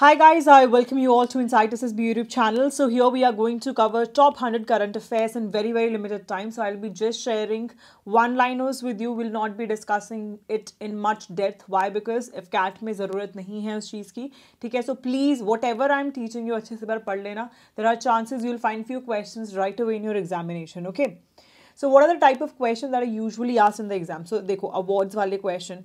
Hi guys, I welcome you all to Insightus' YouTube channel. So here we are going to cover top 100 current affairs in very very limited time. So I'll be just sharing one-liners with you. we Will not be discussing it in much depth. Why? Because if cat में ज़रूरत नहीं है उस चीज़ की ठीक है So please whatever I'm teaching you अच्छे से बार पढ़ लेना There are chances you'll find few questions right away in your examination. Okay. So what are the type of questions that are usually asked in the exam? So देखो awards वाले question,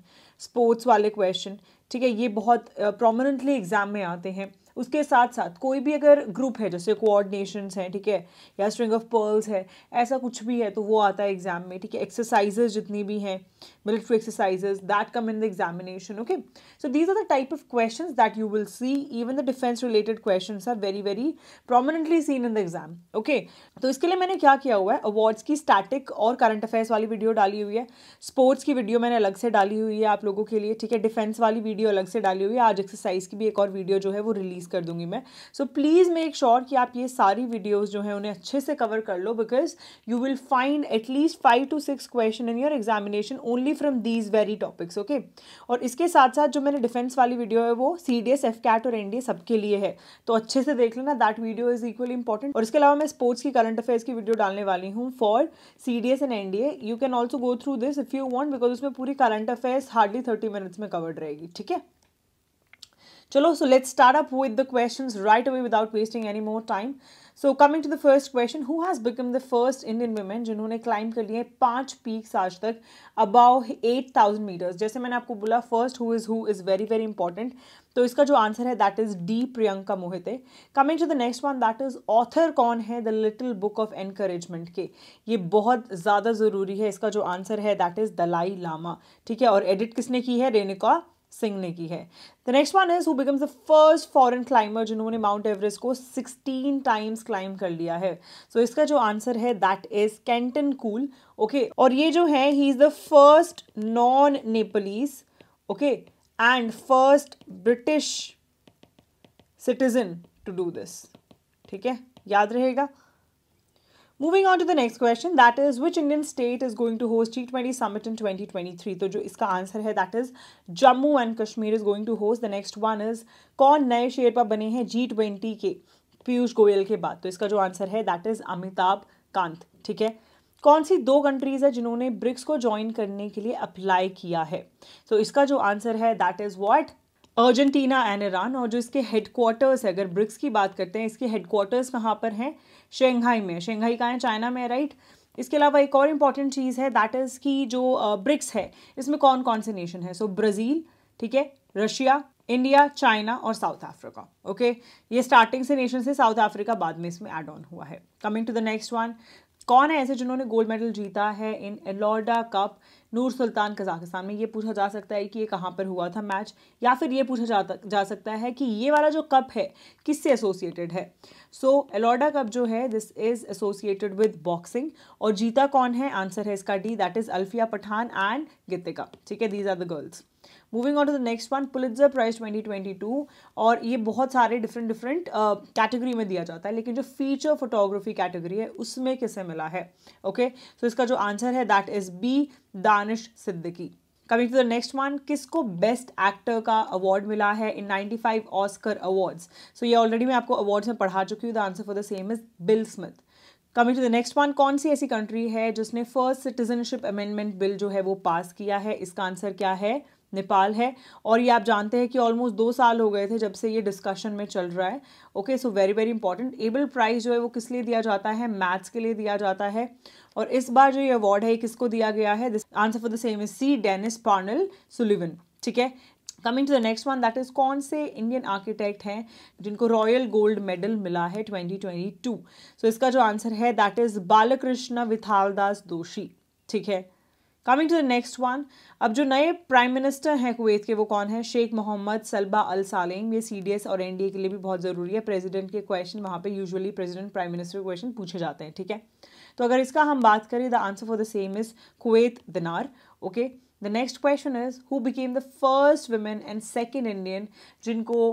sports वाले question. ठीक है ये बहुत प्रोमिनंटली exam में आते हैं उसके साथ साथ कोई भी अगर ग्रुप है जैसे कोऑर्डिनेशन हैं ठीक है या स्ट्रिंग ऑफ पर्ल्स है ऐसा कुछ भी है तो वो आता है एग्जाम में ठीक है एक्सरसाइजेज जितनी भी हैं military exercises that come in the examination okay so these are the type of question that you will see even the defence related question are very very prominently seen in the exam okay तो इसके लिए मैंने क्या किया हुआ है awards की static और करंट अफेयर्स वाली वीडियो डाली हुई है स्पोर्ट्स की वीडियो मैंने अलग से डाली हुई है आप लोगों के लिए ठीक है डिफेंस वाली वीडियो अलग से डाली हुई है आज एक्सरसाइज की भी एक और वीडियो जो है वो रिलीज रिलीज़ कर दूंगी मैं सो प्लीज़ मेक श्योर कि आप ये सारी वीडियोज़ जो हैं उन्हें अच्छे से कवर कर लो because you will find at least five to six question in your examination only from these very topics okay और इसके साथ साथ जो मैंने डिफेंस वाली वीडियो है वो C D S F cat और एन डी ए सबके लिए है तो अच्छे से देख लेना that video is equally important और इसके अलावा मैं स्पोर्ट्स की करंट अफेयर्स की वीडियो डालने वाली हूँ for C D S and N D A you can also go through this if you want because उसमें पूरी current affairs hardly thirty minutes में कवर्ड रहेगी ठीक है चलो so let's start up with the question right away without wasting any more time so coming to the first question who has become the first Indian women जिन्होंने climb कर लिए पांच peaks आज तक अबाउ एट थाउजेंड मीटर्स जैसे मैंने आपको बोला first who is who is very very important तो इसका जो आंसर है that is D Priyanka Mohite coming to the next one that is author कौन है the little book of encouragement के ये बहुत ज़्यादा ज़रूरी है इसका जो आंसर है दैट इज़ दलाई लामा ठीक है और एडिट किसने की है रेनिका सिंह ने की है the next one is who becomes the first foreign climber जिन्होंने माउंट एवरेस्ट को 16 टाइम्स क्लाइंब कर लिया है सो so, इसका जो आंसर है that is Kenton Cool okay और ये जो है he is the first non Nepalese okay and first British citizen to do this ठीक है याद रहेगा moving on to the next question that is which Indian state is going to host G twenty summit in twenty twenty three तो जो इसका answer है that is Jammu and Kashmir is going to host the next one is कौन नए share पर बने हैं G twenty के पीयूष गोयल के बाद तो इसका जो आंसर है दैट इज अमिताभ कांत ठीक है कौन सी दो कंट्रीज़ है जिन्होंने ब्रिक्स को ज्वाइन करने के लिए अप्लाई किया है तो so, इसका जो आंसर है that is what Argentina and Iran और जो इसके हेडक्वार्टर्स है अगर ब्रिक्स की बात करते हैं इसके हेडक्वार्टर्स कहाँ पर हैं शंघाई में शंघाई कहाँ है चाइना में राइट इसके अलावा एक और इम्पॉर्टेंट चीज़ है दैट इज़ की जो ब्रिक्स है इसमें कौन कौन से नेशन है सो ब्राज़ील ठीक है रशिया इंडिया चाइना और साउथ अफ्रीका ओके ये स्टार्टिंग से नेशन से साउथ अफ्रीका बाद में इसमें एड ऑन हुआ है coming to the next one कौन है ऐसे जिन्होंने गोल्ड मेडल जीता है इन एलोर्डा कप नूर सुल्तान कजाकिस्तान में ये पूछा जा सकता है कि ये कहाँ पर हुआ था मैच या फिर ये पूछा जा, जा सकता है कि ये वाला जो कप है किससे एसोसिएटेड है सो एलोडा कप जो है this is associated with boxing और जीता कौन है आंसर है इसका D that is Alfiya Pathan and Gitika ठीक है these are the girls moving on to the next one Pulitzer prize 2022 और ये बहुत सारे डिफरेंट डिफरेंट कैटेगरी में दिया जाता है लेकिन जो फीचर फोटोग्राफी कैटेगरी है उसमें किसे मिला है ओके okay? सो so इसका जो आंसर है that is B Danish Siddiqui coming to the next one किसको बेस्ट एक्टर का अवार्ड मिला है इन 95 ऑस्कर अवार्ड्स सो ये ऑलरेडी मैं आपको अवार्ड्स में पढ़ा चुकी हूँ the answer for the same is Will Smith coming to the next one कौन सी ऐसी कंट्री है जिसने फर्स्ट सिटीजनशिप अमेंडमेंट बिल जो है वो पास किया है इसका आंसर क्या है नेपाल है और ये आप जानते हैं कि ऑलमोस्ट दो साल हो गए थे जब से ये डिस्कशन में चल रहा है okay so very very important Abel prize जो है वो किस लिए दिया जाता है मैथ्स के लिए दिया जाता है और इस बार जो ये अवार्ड है किसको दिया गया है this answer for the same is C Dennis Parnell Sullivan ठीक है coming to the next one that is कौन से इंडियन आर्किटेक्ट हैं जिनको रॉयल गोल्ड मेडल मिला है 2022 सो so इसका जो आंसर है दैट इज बालकृष्ण विथालदास दोषी ठीक है coming to the next one अब जो नए प्राइम मिनिस्टर हैं कुवैत के वो कौन है शेख मोहम्मद सलबा अल सालेम ये एस और एनडीए के लिए भी बहुत ज़रूरी है प्रेजिडेंट के क्वेश्चन वहाँ पर यूजअली प्रेजिडेंट प्राइम मिनिस्टर के क्वेश्चन पूछे जाते हैं ठीक है तो अगर इसका हम बात करें the answer for the same is Kuwait dinar okay the next question is who became the first women and second Indian जिनको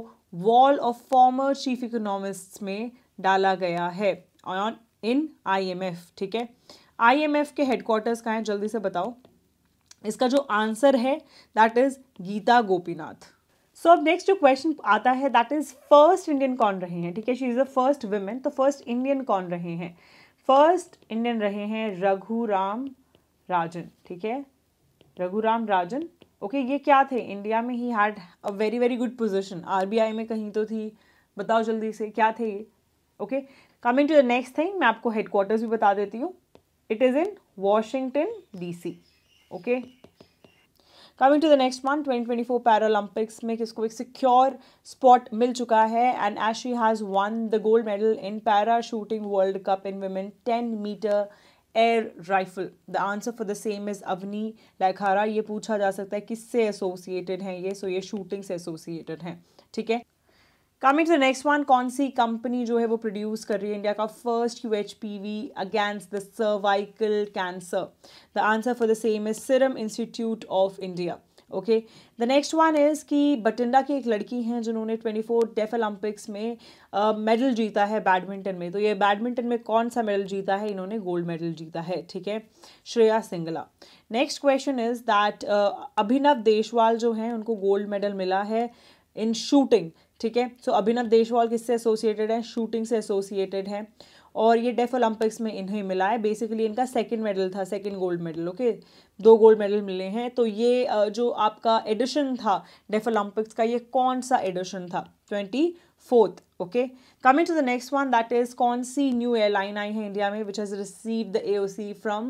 wall of former chief economist में डाला गया है on in I M F ठीक है IMF के headquarters कहाँ हैं जल्दी से बताओ इसका जो आंसर है that is Gita Gopinath so अब नेक्स्ट जो क्वेश्चन आता है दैट इज फर्स्ट इंडियन कौन रहे हैं ठीक है she is a first women तो फर्स्ट इंडियन कौन रहे हैं फर्स्ट इंडियन रहे हैं रघुराम राजन ठीक है रघुराम राजन ओके okay, ये क्या थे इंडिया में he had a very very good position RBI में कहीं तो थी बताओ जल्दी से क्या थे ये okay coming to the next thing मैं आपको हेडक्वार्टर्स भी बता देती हूँ It is in Washington DC. Okay. Coming to the next one 2024 Paralympics में किसको एक सिक्योर स्पॉट मिल चुका है and she has won the gold medal in para shooting world cup in women ten metre air rifle the answer for the same is Avani Lekhara ये पूछा जा सकता है किससे एसोसिएटेड हैं ये सो so ये शूटिंग से एसोसिएटेड हैं ठीक है coming to the next one कौन सी कंपनी जो है वो प्रोड्यूस कर रही है इंडिया का first U H P V against the cervical cancer the answer for the same is Serum Institute of India okay the next one is कि बटिंडा की एक लड़की हैं जिन्होंने ट्वेंटी फोर डेफ ओलंपिक्स में मेडल uh, जीता है बैडमिंटन में तो ये बैडमिंटन में कौन सा मेडल जीता है इन्होंने गोल्ड मेडल जीता है ठीक है Shreya Singla next question is that Abhinav Deswal जो हैं उनको गोल्ड मेडल मिला है इन शूटिंग ठीक है सो अभिनव देशवाल किससे एसोसिएटेड है शूटिंग से एसोसिएटेड है और ये डेफ ओलंपिक्स में इन्हें मिला है बेसिकली इनका सेकंड मेडल था सेकंड गोल्ड मेडल ओके दो गोल्ड मेडल मिले हैं तो ये जो आपका एडिशन था डेफ ओलंपिक्स का ये कौन सा एडिशन था twenty fourth okay coming to the next one that is कौन सी न्यू एयरलाइन आई है इंडिया में which has receive the A O C from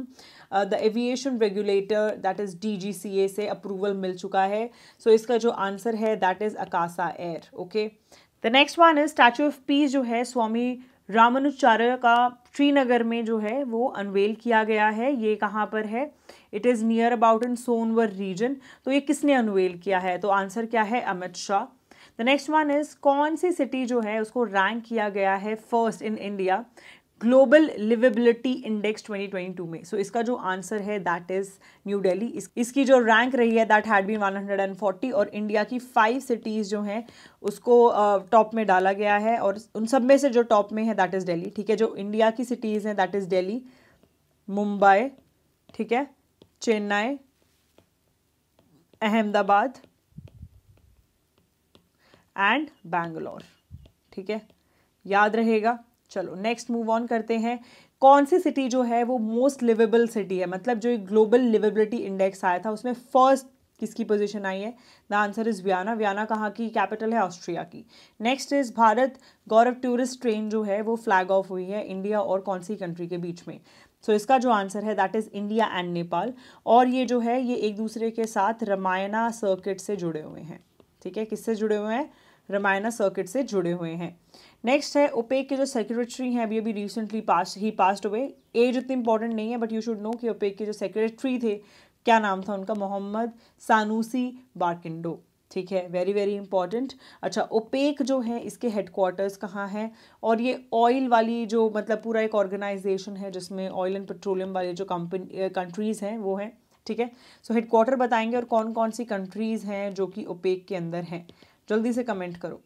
the aviation regulator that is D G C A से approval मिल चुका है so so, इसका जो आंसर है that is Akasa air okay the next one is statue of peace जो है स्वामी रामानुचार्य का श्रीनगर में जो है वो अनवेल किया गया है ये कहाँ पर है it is near about in Sonwar region तो ये किसने अनवेल किया है तो आंसर क्या है Amit Shah the next one is कौन सी सिटी जो है उसको रैंक किया गया है first in India global liveability index 2022 में सो so, इसका जो आंसर है दैट इज़ न्यू दिल्ली इसकी जो रैंक रही है दैट हैड बीन 140 और इंडिया की फाइव सिटीज़ जो हैं उसको टॉप uh, में डाला गया है और उन सब में से जो टॉप में है दैट इज़ दिल्ली ठीक है जो इंडिया की सिटीज़ हैं दैट इज़ दिल्ली मुंबई ठीक है चेन्नई अहमदाबाद एंड बैंगलोर ठीक है याद रहेगा चलो नेक्स्ट मूव ऑन करते हैं कौन सी सिटी जो है वो मोस्ट लिवेबल सिटी है मतलब जो एक ग्लोबल लिवेबिलिटी इंडेक्स आया था उसमें फर्स्ट किसकी पोजीशन आई है the answer is Vienna Vienna कहाँ की कैपिटल है ऑस्ट्रिया की next is Bharat Gaurav tourist train जो है वो फ्लैग ऑफ हुई है इंडिया और कौन सी कंट्री के बीच में सो so, इसका जो आंसर है that is India and Nepal और ये जो है ये एक दूसरे के साथ रामायणा सर्किट से जुड़े हुए हैं ठीक है किससे जुड़े हुए हैं रामायणा सर्किट से जुड़े हुए हैं नेक्स्ट है ओपेक के जो सेक्रेटरी हैं अभी अभी रिसेंटली पास ही पास्ट हुए एज उतनी इंपॉर्टेंट नहीं है बट यू शुड नो कि ओपेक के जो सेक्रेटरी थे क्या नाम था उनका मोहम्मद सानूसी बार्किंडो ठीक है वेरी वेरी इंपॉर्टेंट अच्छा ओपेक जो है इसके हेडक्वार्टर्स कहाँ हैं और ये ऑयल वाली जो मतलब पूरा एक ऑर्गेनाइजेशन है जिसमें ऑयल एंड पेट्रोलियम वाले जो कंपनी कंट्रीज़ हैं वो हैं ठीक है सो हेडक्वार्टर बताएंगे और कौन कौन सी कंट्रीज़ हैं जो कि ओपेक के अंदर हैं जल्दी से कमेंट करो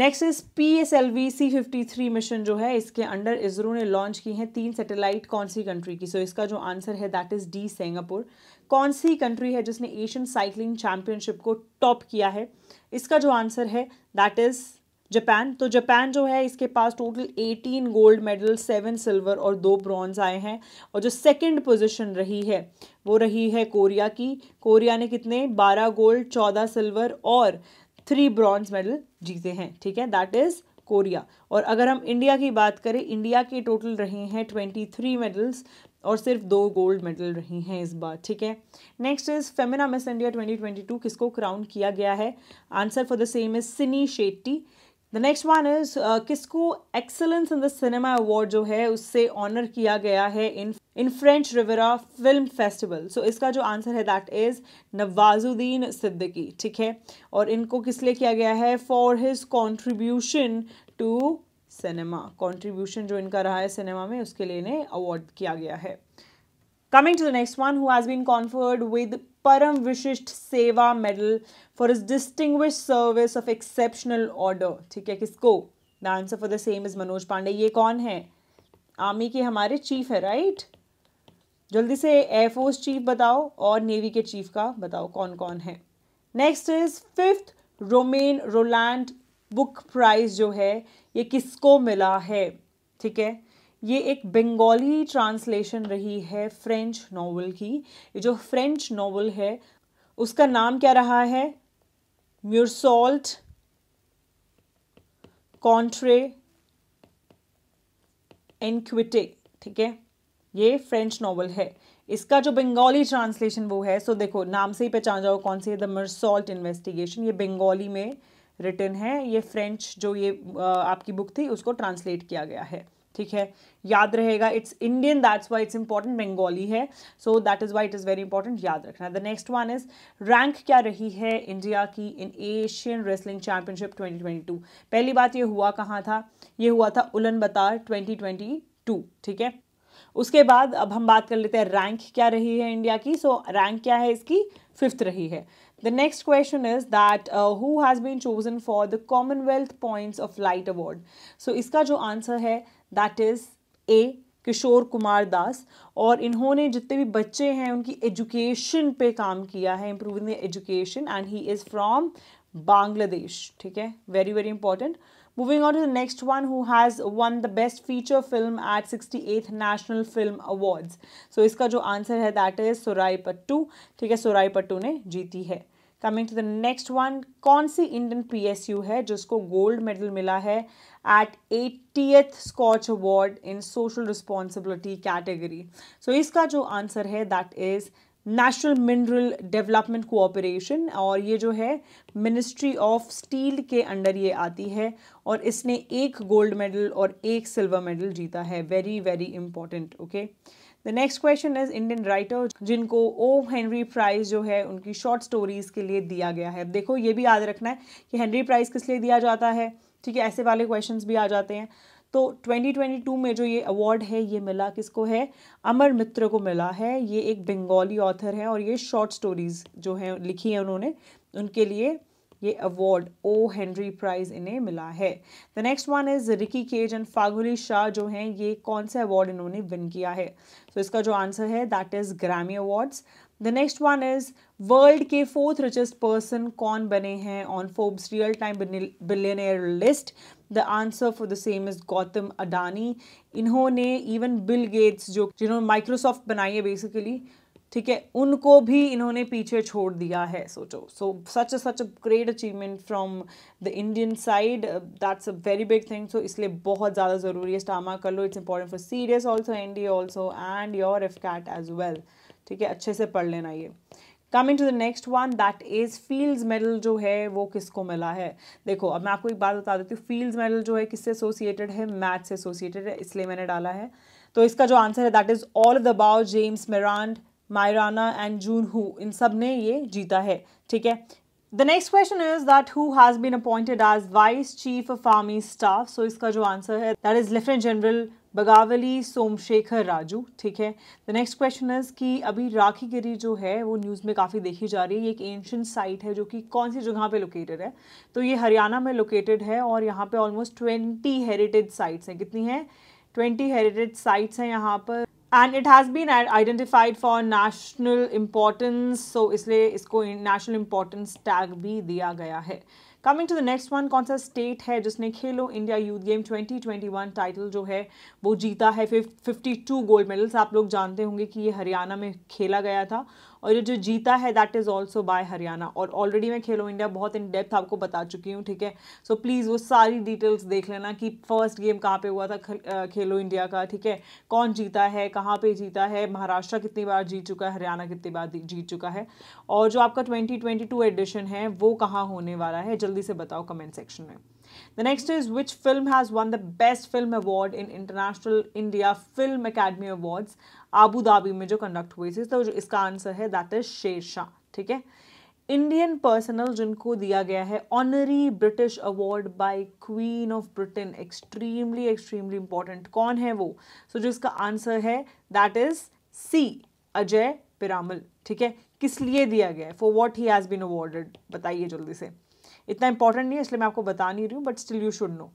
next is P S L V C fifty three mission जो है इसके अंडर इसरो ने लॉन्च की है तीन सैटेलाइट कौन सी कंट्री की सो so, इसका जो आंसर है दैट इज़ डी सिंगापुर कौन सी कंट्री है जिसने एशियन साइकिलिंग चैंपियनशिप को टॉप किया है इसका जो आंसर है दैट इज़ जापान तो जापान जो है इसके पास total 18 gold medal seven silver और दो ब्रॉन्ज आए हैं और जो सेकंड पोजीशन रही है वो रही है कोरिया की कोरिया ने कितने 12 गोल्ड 14 सिल्वर और थ्री ब्रॉन्ज मेडल जीते हैं ठीक है दैट इज़ कोरिया और अगर हम इंडिया की बात करें इंडिया के टोटल रहे हैं ट्वेंटी थ्री मेडल्स और सिर्फ दो गोल्ड मेडल रही हैं इस बार ठीक है next is Femina Miss India twenty twenty two किसको क्राउन किया गया है answer for the same is Sini Shetty the next one is किसको excellence in the cinema award जो है उससे ऑनर किया गया है in in French Riviera film festival so इसका जो आंसर है दैट इज़ नवाजुद्दीन सिद्दीकी ठीक है और इनको किस लिए किया गया है for his contribution to cinema contribution जो इनका रहा है सिनेमा में उसके लिए इन्हें अवार्ड किया गया है coming to the next one who has been conferred with param vishisht seva medal for his distinguished service of exceptional order ठीक है किसको the answer for the same is Manoj Pande ये कौन है आर्मी के हमारे चीफ है राइट जल्दी से एयरफोर्स चीफ बताओ और नेवी के चीफ का बताओ कौन कौन है next is fifth Romain Rolland book prize जो है ये किसको मिला है ठीक है ये एक बंगाली ट्रांसलेशन रही है फ्रेंच नावल की ये जो फ्रेंच नावल है उसका नाम क्या रहा है म्यूरसॉल्ट कॉन्ट्रे एनक्विटे ठीक है ये फ्रेंच नॉवल है इसका जो बंगाली ट्रांसलेशन वो है सो देखो नाम से ही पहचान जाओ कौन सी है द मर्सॉल्ट इन्वेस्टिगेशन ये बंगाली में रिटर्न है ये फ्रेंच जो ये आपकी बुक थी उसको ट्रांसलेट किया गया है ठीक है याद रहेगा it's Indian that's why it's important Bengali है so that is why it is very important याद रखना the next one is rank क्या रही है इंडिया की इन एशियन रेसलिंग चैंपियनशिप 2022 पहली बात ये हुआ कहाँ था ये हुआ था उलन बतार 2022 ठीक है उसके बाद अब हम बात कर लेते हैं रैंक क्या रही है इंडिया की सो so, रैंक क्या है इसकी फिफ्थ रही है the next question is that who has been chosen for the Commonwealth points of light award so इसका जो आंसर है that is A Kishore Kumar Das और इन्होंने जितने भी बच्चे हैं उनकी एजुकेशन पे काम किया है improving the education and he is from Bangladesh ठीक है very very important moving on to the next one who has won the best feature film at sixty eighth national film awards so इसका जो answer है that is सोराई पट्टू ठीक है सोराई पट्टू ने जीती है coming to the next one कौन सी इंडियन पीएसयू है जिसको गोल्ड मेडल मिला है at eightieth SKOCH award in social responsibility category so इसका जो आंसर है that is national mineral development cooperation और ये जो है मिनिस्ट्री ऑफ स्टील के अंडर ये आती है और इसने एक गोल्ड मेडल और एक सिल्वर मेडल जीता है very very important okay the next question is Indian writer जिनको ओम हेनरी प्राइज जो है उनकी शॉर्ट स्टोरीज के लिए दिया गया है देखो ये भी याद रखना है कि हेनरी प्राइज किस लिए दिया जाता है ठीक है ऐसे वाले क्वेश्चन भी आ जाते हैं तो 2022 में जो ये अवार्ड है ये मिला किसको है अमर मित्र को मिला है ये एक बंगाली ऑथर है और ये शॉर्ट स्टोरीज़ जो हैं लिखी हैं उन्होंने उनके लिए ये अवार्ड ओ हेनरी प्राइज इन्हें मिला है the next one is Ricky Kej and Falguni Shah जो हैं ये कौन सा अवार्ड इन्होंने विन किया है तो so, इसका जो आंसर है that is Grammy awards the next one is world के फोर्थ रिचेस्ट पर्सन कौन बने हैं on Forbes real time billionaire list the answer for the same is Gautam Adani इन्होंने इवन बिल गेट्स जो जिन्होंने माइक्रोसॉफ्ट बनाई है बेसिकली ठीक है उनको भी इन्होंने पीछे छोड़ दिया है सोचो so such such a great achievement from the Indian side that's a very big thing so इसलिए बहुत ज़्यादा ज़रूरी है स्टामा कर लो it's important for serious also N D also and your AFCAT as well ठीक है अच्छे से पढ़ लेना ये coming to the next one that is Fields medal जो है वो किसको मिला है देखो अब मैं आपको एक बात बता देती हूँ फील्ड्स मेडल जो है किससे एसोसिएटेड है मैथ से एसोसिएटेड है इसलिए मैंने डाला है तो इसका जो आंसर है दैट इज़ ऑल द बाउ James Maynard Maryna and June Huh इन सब ने ये जीता है ठीक है the next question is that who has been appointed as vice chief of army staff so इसका जो आंसर है that is lieutenant general Bagavalli Somashekar Raju ठीक है द नेक्स्ट क्वेश्चन इज कि अभी राखी गिरी जो है वो न्यूज़ में काफ़ी देखी जा रही है ये एक एंशंट साइट है जो कि कौन सी जगह पे लोकेटेड है तो ये हरियाणा में लोकेटेड है और यहाँ पे ऑलमोस्ट ट्वेंटी हेरिटेज साइट्स हैं कितनी हैं ट्वेंटी हेरिटेज साइट्स हैं यहाँ पर and it has been identified for national importance so इसलिए इसको नेशनल इम्पोर्टेंस टैग भी दिया गया है coming to the next one कौन सा स्टेट है जिसने खेलो इंडिया यूथ गेम 2021 टाइटल जो है वो जीता है फिफ्टी टू गोल्ड मेडल्स आप लोग जानते होंगे कि ये हरियाणा में खेला गया था और ये जो जीता है that is also by Haryana और ऑलरेडी मैं खेलो इंडिया बहुत इन डेप्थ आपको बता चुकी हूँ ठीक है सो प्लीज़ वो सारी डिटेल्स देख लेना कि फर्स्ट गेम कहाँ पे हुआ था खेलो इंडिया का ठीक है कौन जीता है कहाँ पे जीता है महाराष्ट्र कितनी बार जीत चुका है हरियाणा कितनी बार जीत चुका है और जो आपका ट्वेंटी एडिशन है वो कहाँ होने वाला है जल्दी से बताओ कमेंट सेक्शन में the next is which film has won the best film award in international India film academy Awards? Abu Dhabi में जो कंडक्ट हुई थी तो जो इसका आंसर है दैट इज शाह ठीक है इंडियन पर्सनल जिनको दिया गया है honorary British award by queen of Britain extremely extremely important कौन है वो सो so, जो इसका आंसर है that is C Ajay Piramal ठीक है किस लिए दिया गया है for what he has been awarded बताइए जल्दी से इतना इंपॉर्टेंट नहीं है इसलिए मैं आपको बता नहीं रही हूँ but still you should know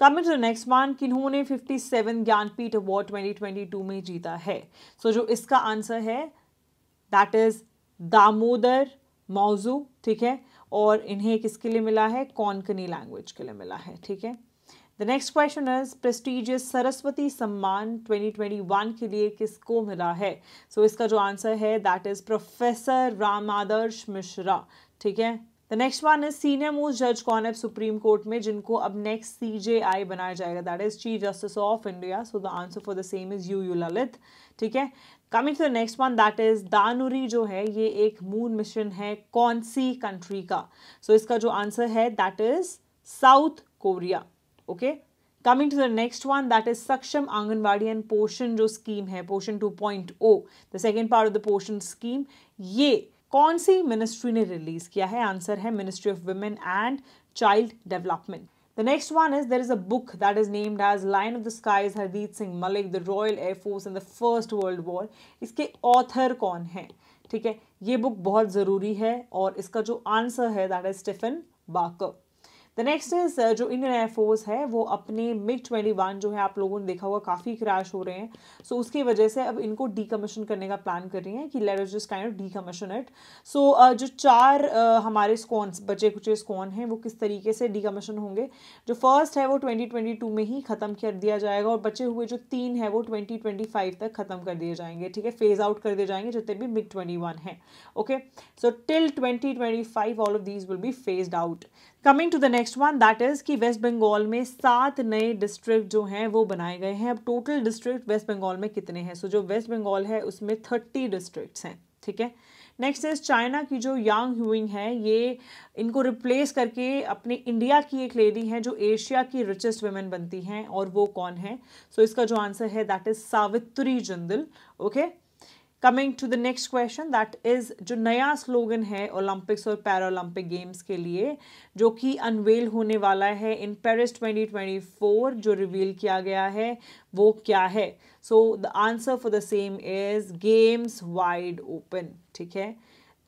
coming to the next one किन्होंने seven Jnanpith award twenty twenty two में जीता है सो so, जो इसका आंसर है दैट इज दामोदर मौजू ठीक है और इन्हें किसके लिए मिला है कौनकनी लैंग्वेज के लिए मिला है ठीक है the next question is prestigious Saraswati Samman 2021 के लिए किसको मिला है सो so, इसका जो आंसर है that is professor Ramadarsh Mishra ठीक है the next one is senior most जज कौन है सुप्रीम कोर्ट में जिनको अब नेक्स्ट सी जे आई बनाया जाएगा that is chief justice of India so the answer for the same is U U Lalit ठीक है coming to the next one that is Danuri जो है ये एक मून मिशन है कौन सी कंट्री का सो so, इसका जो आंसर है that is South Korea okay coming to the next one that is Saksham Anganwadi and Poshan जो स्कीम है Poshan two point O the second part of the Poshan scheme ये कौन सी मिनिस्ट्री ने रिलीज किया है आंसर है ministry of women and child development The next one is there is a book that is named as Lion of the Skies Hardeep Singh Malik the Royal Air Force in the First World War इसके author कौन है ठीक है ये book बहुत ज़रूरी है और इसका जो answer है that is Stephen Barker the next is जो इंडियन एयरफोर्स है वो अपने मिग ट्वेंटी वन जो है आप लोगों ने देखा होगा काफ़ी क्रैश हो रहे हैं सो so, उसकी वजह से अब इनको डीकमीशन करने का प्लान कर रही हैं कि let just kind of decommission it so जो चार uh, हमारे स्कॉन्स बचे कुचे स्कॉन हैं वो किस तरीके से डीकमीशन होंगे जो फर्स्ट है वो ट्वेंटी ट्वेंटी टू में ही ख़त्म कर दिया जाएगा और बचे हुए जो तीन है वो ट्वेंटी ट्वेंटी फाइव तक ख़त्म कर दिए जाएंगे ठीक है फेज़ आउट कर दिए जाएंगे जितने भी मिग ट्वेंटी वन है okay so till twenty twenty five all of these will be phase out coming to the next one that is कि वेस्ट बंगाल में सात नए डिस्ट्रिक्ट जो हैं वो बनाए गए हैं अब टोटल डिस्ट्रिक्ट वेस्ट बंगाल में कितने हैं सो so, जो वेस्ट बंगाल है उसमें थर्टी डिस्ट्रिक्ट हैं ठीक है नेक्स्ट इज चाइना की जो यांग ह्यूइंग है ये इनको रिप्लेस करके अपने इंडिया की एक लेडी हैं जो एशिया की रिचेस्ट वेमेन बनती हैं और वो कौन है सो so, इसका जो आंसर है that is Savitri Jindal okay okay? Coming to the next question that is जो नया स्लोगन है ओलंपिक्स और पैरालंपिक गेम्स के लिए जो कि अनवेल होने वाला है इन पेरिस 2024 जो रिवील किया गया है वो क्या है so the answer for the same is games wide open ठीक है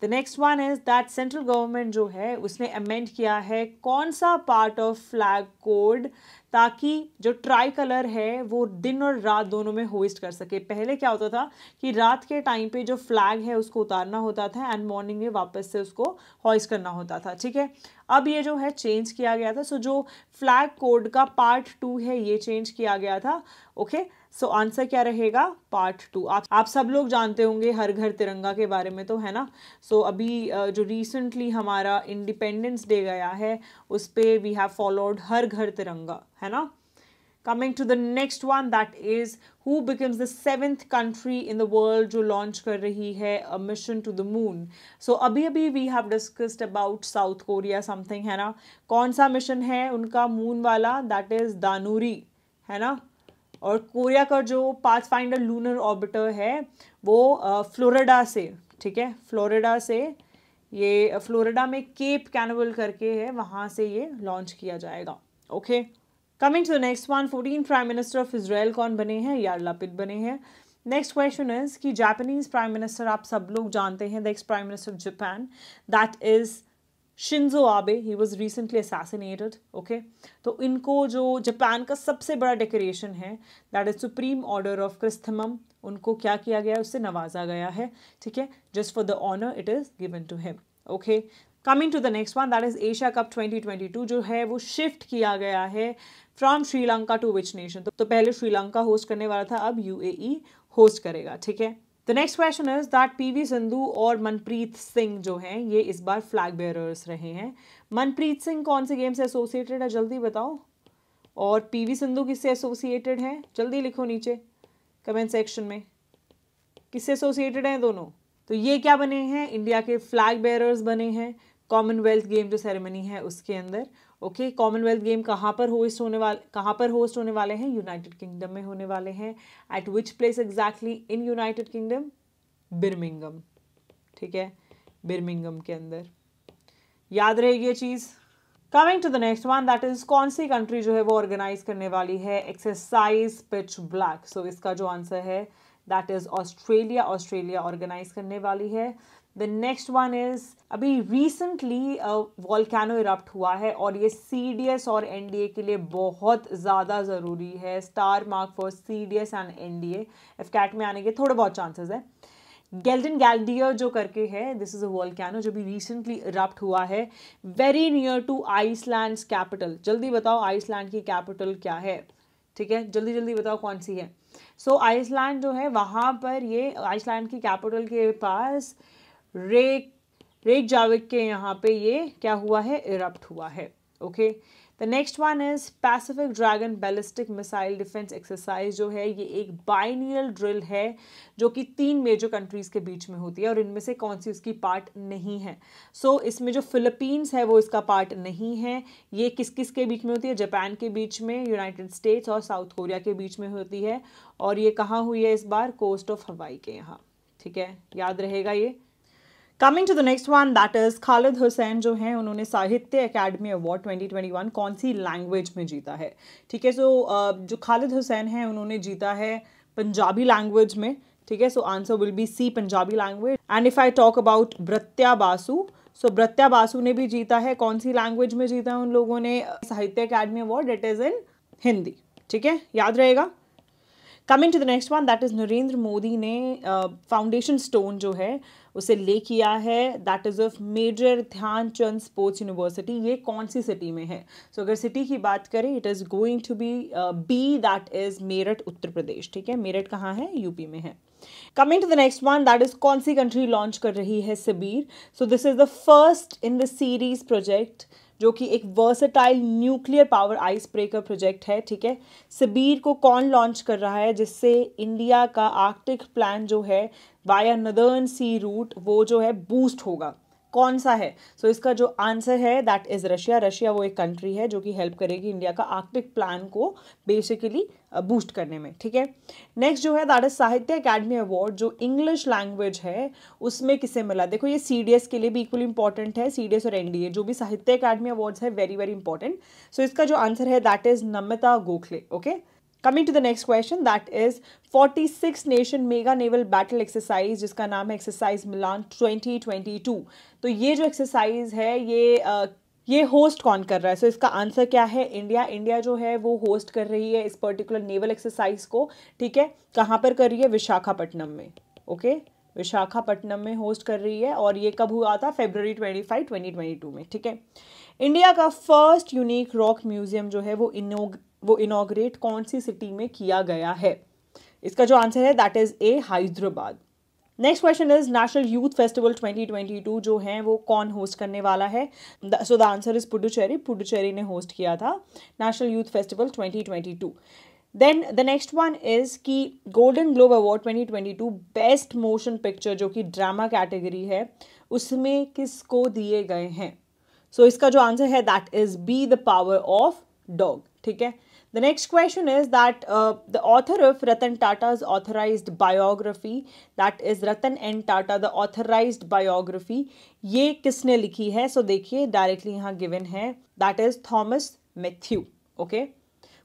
the next one is that central government जो है उसने अमेंड किया है कौन सा पार्ट ऑफ फ्लैग कोड ताकि जो ट्राई कलर है वो दिन और रात दोनों में होस्ट कर सके पहले क्या होता था कि रात के टाइम पे जो फ्लैग है उसको उतारना होता था एंड मॉर्निंग में वापस से उसको होइस्ट करना होता था ठीक है अब ये जो है चेंज किया गया था सो जो फ्लैग कोड का पार्ट टू है ये चेंज किया गया था okay okay? So so, answer क्या रहेगा पार्ट टू आप आप सब लोग जानते होंगे हर घर तिरंगा के बारे में तो है ना सो so, अभी जो रिसेंटली हमारा इंडिपेंडेंस डे गया है उस पर वी हैव फॉलोड हर घर तिरंगा है ना coming to the next one that is who becomes the seventh country in the world जो लॉन्च कर रही है a mission to the moon so अभी अभी we have discussed about South Korea something है ना कौन सा मिशन है उनका मून वाला दैट इज दानूरी है ना और कोरिया का जो पाथ फाइंडर लूनर ऑर्बिटर है वो फ्लोरिडा से ठीक है फ्लोरिडा से ये फ्लोरिडा में केप कैनवल करके है वहाँ से ये लॉन्च किया जाएगा okay coming to next one fourteen prime minister of Israel कौन बने हैं यार लपित बने हैं नेक्स्ट क्वेश्चन इज कि जापानीज प्राइम मिनिस्टर आप सब लोग जानते हैं the ex prime minister of Japan that is Shinzo Abe he was recently assassinated okay तो इनको जो जापान का सबसे बड़ा डेकोरेशन है that is supreme order of chrysanthemum उनको क्या किया गया उससे नवाजा गया है ठीक है just for the honour it is given to him okay coming to the next one that is Asia cup 2022 जो है वो शिफ्ट किया गया है from Sri Lanka to which nation तो पहले श्रीलंका होस्ट करने वाला था अब यूएई होस्ट e करेगा ठीक है the next question is that PV Sindhu और मनप्रीत सिंह जो हैं ये इस बार फ्लैग बेयरर्स रहे हैं मनप्रीत सिंह कौन से गेम से एसोसिएटेड है जल्दी बताओ और पीवी सिंधु किससे एसोसिएटेड हैं जल्दी लिखो नीचे कमेंट सेक्शन में किससे एसोसिएटेड हैं दोनों तो ये क्या बने हैं इंडिया के फ्लैग बेयरर्स बने हैं कॉमनवेल्थ गेम जो सेरेमनी है उसके अंदर ओके कॉमनवेल्थ गेम कहाँ पर होस्ट होने वाले कहाँ पर होस्ट होने वाले हैं यूनाइटेड किंगडम में होने वाले हैं at which place exactly in United Kingdom Birmingham ठीक है बिरमिंगम के अंदर याद रहेगी ये चीज़ coming to the next one that is कौन सी कंट्री जो है वो ऑर्गेनाइज करने वाली है एक्सरसाइज पिच ब्लैक सो इसका जो आंसर है that is Australia Australia organise करने वाली है द नेक्स्ट वन इज अभी रिसेंटली वॉलकैनो इरप्ट हुआ है और ये सी डी एस और एन डी ए के लिए बहुत ज़्यादा ज़रूरी है star mark for C D S and N D F CAT में आने के थोड़े बहुत चांसेस है गेल्डन गैल्डियर जो करके है दिस इज़ अ कैनो जो भी रिसेंटली इरप्ट हुआ है very near to Iceland capital जल्दी बताओ आइसलैंड की कैपिटल क्या है ठीक है जल्दी जल्दी बताओ कौन सी है सो so, आइसलैंड जो है वहाँ पर ये आइसलैंड की कैपिटल के पास रेक रेक जाविक के यहाँ पे ये क्या हुआ है इरप्ट हुआ है okay the next one is Pacific dragon ballistic missile defence exercise जो है ये एक बाइनियल ड्रिल है जो कि तीन मेजर कंट्रीज के बीच में होती है और इनमें से कौन सी उसकी पार्ट नहीं है सो so, इसमें जो फिलिपींस है वो इसका पार्ट नहीं है ये किस किस के बीच में होती है जापान के बीच में यूनाइटेड स्टेट्स और साउथ कोरिया के बीच में होती है और ये कहाँ हुई है इस बार कोस्ट ऑफ हवाई के यहाँ ठीक है याद रहेगा ये coming to the next one that is Khalid Hussain जो है उन्होंने साहित्य अकेडमी अवार्ड 2021 कौन सी लैंग्वेज में जीता है ठीक है सो जो खालिद हुसैन है उन्होंने जीता है पंजाबी लैंग्वेज में ठीक है so answer will be C Punjabi language and if I talk about Bratya Basu so so, Bratya Basu ने भी जीता है कौन सी लैंग्वेज में जीता है उन लोगों ने Sahitya Akademi award it is in Hindi ठीक है याद रहेगा coming to the next one that is Narendra Modi ने फाउंडेशन uh, स्टोन जो है उसे ले किया है that is of major Dhyan Chand sports university ये कौन सी सिटी में है सो so, अगर सिटी की बात करें it is going to be B that is Meerut Uttar Pradesh ठीक है मेरठ कहाँ है यूपी में है coming to the next one that is कौन सी कंट्री लॉन्च कर रही है Sibir so this is the first in the series project जो कि एक versatile nuclear power ice breaker project है ठीक है सबीर को कौन लॉन्च कर रहा है जिससे इंडिया का आर्कटिक प्लान जो है वाया नदर्न सी रूट वो जो है बूस्ट होगा कौन सा है सो so, इसका जो आंसर है दैट इज़ रशिया रशिया वो एक कंट्री है जो कि हेल्प करेगी इंडिया का आर्कटिक प्लान को बेसिकली बूस्ट uh, करने में ठीक है नेक्स्ट जो है that is Sahitya Akademi award जो इंग्लिश लैंग्वेज है उसमें किसे मिला देखो ये सी के लिए भी इक्वली इंपॉर्टेंट है सी और एन जो भी साहित्य अकेडमी अवार्ड है वेरी वेरी इंपॉर्टेंट सो इसका जो आंसर है that is Namita Gokhale okay okay? Coming to the next question that is 46 nation mega naval battle exercise जिसका नाम है एक्सरसाइज मिलान 2022 तो ये जो एक्सरसाइज है ये uh, ये होस्ट कौन कर रहा है सो so, इसका आंसर क्या है इंडिया इंडिया जो है वो होस्ट कर रही है इस पर्टिकुलर नेवल एक्सरसाइज को ठीक है कहाँ पर कर रही है विशाखापट्टनम में ओके okay? विशाखापट्टनम में होस्ट कर रही है और ये कब हुआ था February twenty five twenty twenty two में ठीक है इंडिया का फर्स्ट यूनिक रॉक म्यूजियम जो है वो वो इनाग्रेट कौन सी सिटी में किया गया है इसका जो आंसर है that is A Hyderabad next question is national youth festival 2022 जो है वो कौन होस्ट करने वाला है so the answer is Puducherry Puducherry ने होस्ट किया था national youth festival 2022 then the next one is कि golden globe award 2022 best motion picture जो कि ड्रामा कैटेगरी है उसमें किसको दिए गए हैं सो so, इसका जो आंसर है that is B the power of dog ठीक है The next question is that uh, the author of Ratan Tata's authorized biography, that is Ratan N. Tata, the authorized biography, ये किसने लिखी है सो देखिए डायरेक्टली यहाँ गिवन है that is Thomas Mathew okay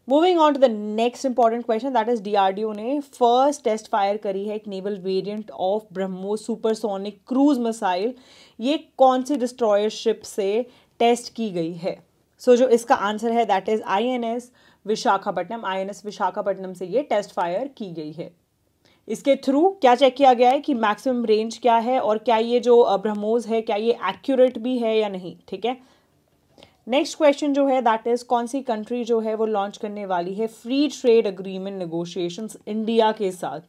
moving on to the next important question that is DRDO ने first test fire करी है एक naval variant of BrahMos supersonic cruise missile ये कौन सी डिस्ट्रॉयर शिप से टेस्ट की गई है सो so, जो इसका आंसर है that is I N S Visakhapatnam INS Visakhapatnam से ये टेस्ट फायर की गई है इसके थ्रू क्या चेक किया गया है कि मैक्सिमम रेंज क्या है और क्या ये जो ब्रह्मोज है क्या ये एक्यूरेट भी है या नहीं ठीक है नेक्स्ट क्वेश्चन जो है दैट इज कौन सी कंट्री जो है वो लॉन्च करने वाली है free trade agreement negotiations India के साथ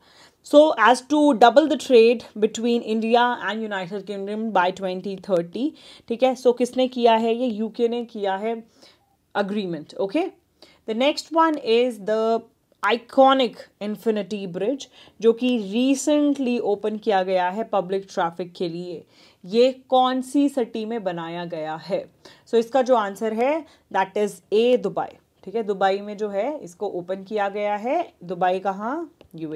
so as to double the trade between India and United Kingdom by 2030 ठीक है सो so, किसने किया है ये यूके ने किया है agreement okay okay? The next one is the iconic infinity bridge जो कि रिसेंटली ओपन किया गया है पब्लिक ट्रैफिक के लिए ये कौन सी सिटी में बनाया गया है सो so, इसका जो आंसर है दैट इज़ ए दुबई ठीक है दुबई में जो है इसको ओपन किया गया है दुबई कहाँ यू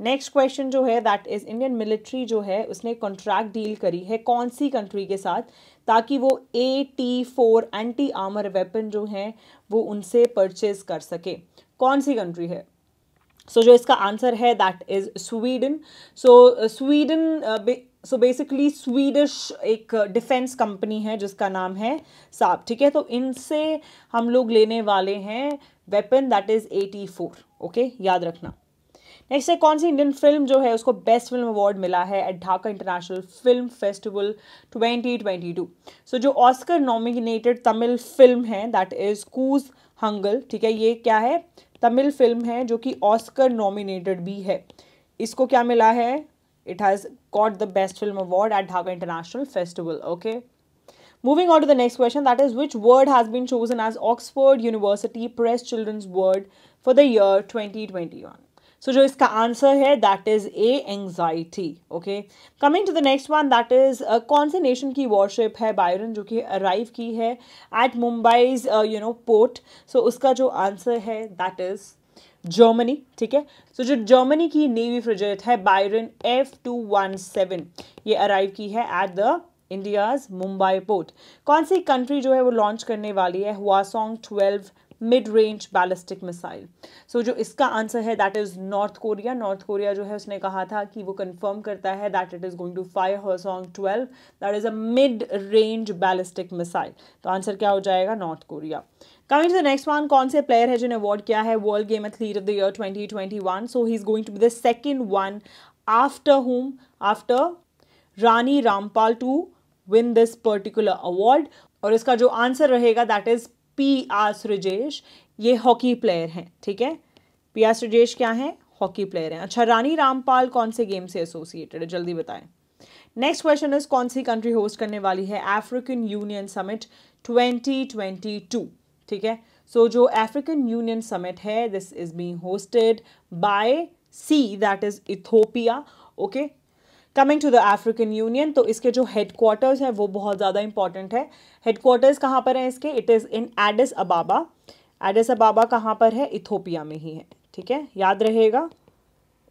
नेक्स्ट क्वेश्चन जो है दैट इज़ इंडियन मिलिट्री जो है उसने कॉन्ट्रैक्ट डील करी है कौन सी कंट्री के साथ ताकि वो A T four anti armour weapon जो हैं वो उनसे परचेज कर सके कौन सी कंट्री है सो so, जो इसका आंसर है that is Sweden so Sweden so basically Swedish एक डिफेंस uh, कंपनी है जिसका नाम है साब ठीक है तो इनसे हम लोग लेने वाले हैं weapon that is AT four okay याद रखना नेक्स्ट है कौन सी इंडियन फिल्म जो है उसको बेस्ट फिल्म अवार्ड मिला है at Dhaka international film festival 2022 so so, जो ऑस्कर नॉमिनेटेड तमिल फिल्म है दैट इज कूज हंगल ठीक है ये क्या है तमिल फिल्म है जो कि ऑस्कर नॉमिनेटेड भी है इसको क्या मिला है it has got the best film award at Dhaka international festival okay moving on to the next question that is which word has been chosen as Oxford University Press children's word for the year twenty twenty so जो इसका answer है that is A anxiety okay coming to the next one that is कौन से nation की worship है Byron जो कि arrive की है at Mumbai's you know port so उसका जो आंसर है दैट इज़ जर्मनी ठीक है सो जो जर्मनी की नेवी प्रोजेक्ट है Bayern F two one seven ये अराइव की है at the India's Mumbai port कौन सी कंट्री जो है वो लॉन्च करने वाली है Hwasong twelve mid range ballistic missile so जो इसका आंसर है that is North Korea North Korea जो है उसने कहा था कि वो कंफर्म करता है that it is going to fire Hwasong twelve that is a mid range ballistic missile तो आंसर क्या हो जाएगा North Korea coming to the next one कौन से प्लेयर है जिन्हें अवार्ड किया है world game athlete of the year one so he is going to be the second one after home after Rani Rampal to win this particular award और इसका जो answer रहेगा that is P R Sreejesh ये hockey player हैं ठीक है P R सृजेश क्या है हॉकी प्लेयर हैं अच्छा रानी रामपाल कौन से गेम से एसोसिएटेड है जल्दी बताएं नेक्स्ट क्वेश्चन इज कौन सी कंट्री होस्ट करने वाली है अफ्रीकन यूनियन समिट 2022 ठीक है सो so, जो अफ्रीकन यूनियन समिट है this is being hosted by C that is Ethiopia okay coming to the African Union तो इसके जो हेडक्वार्टर्स हैं वो बहुत ज़्यादा इंपॉर्टेंट है हेडक्वार्टर्स कहाँ पर हैं इसके it is in Addis Ababa Addis Ababa कहाँ पर है इथोपिया में ही है ठीक है याद रहेगा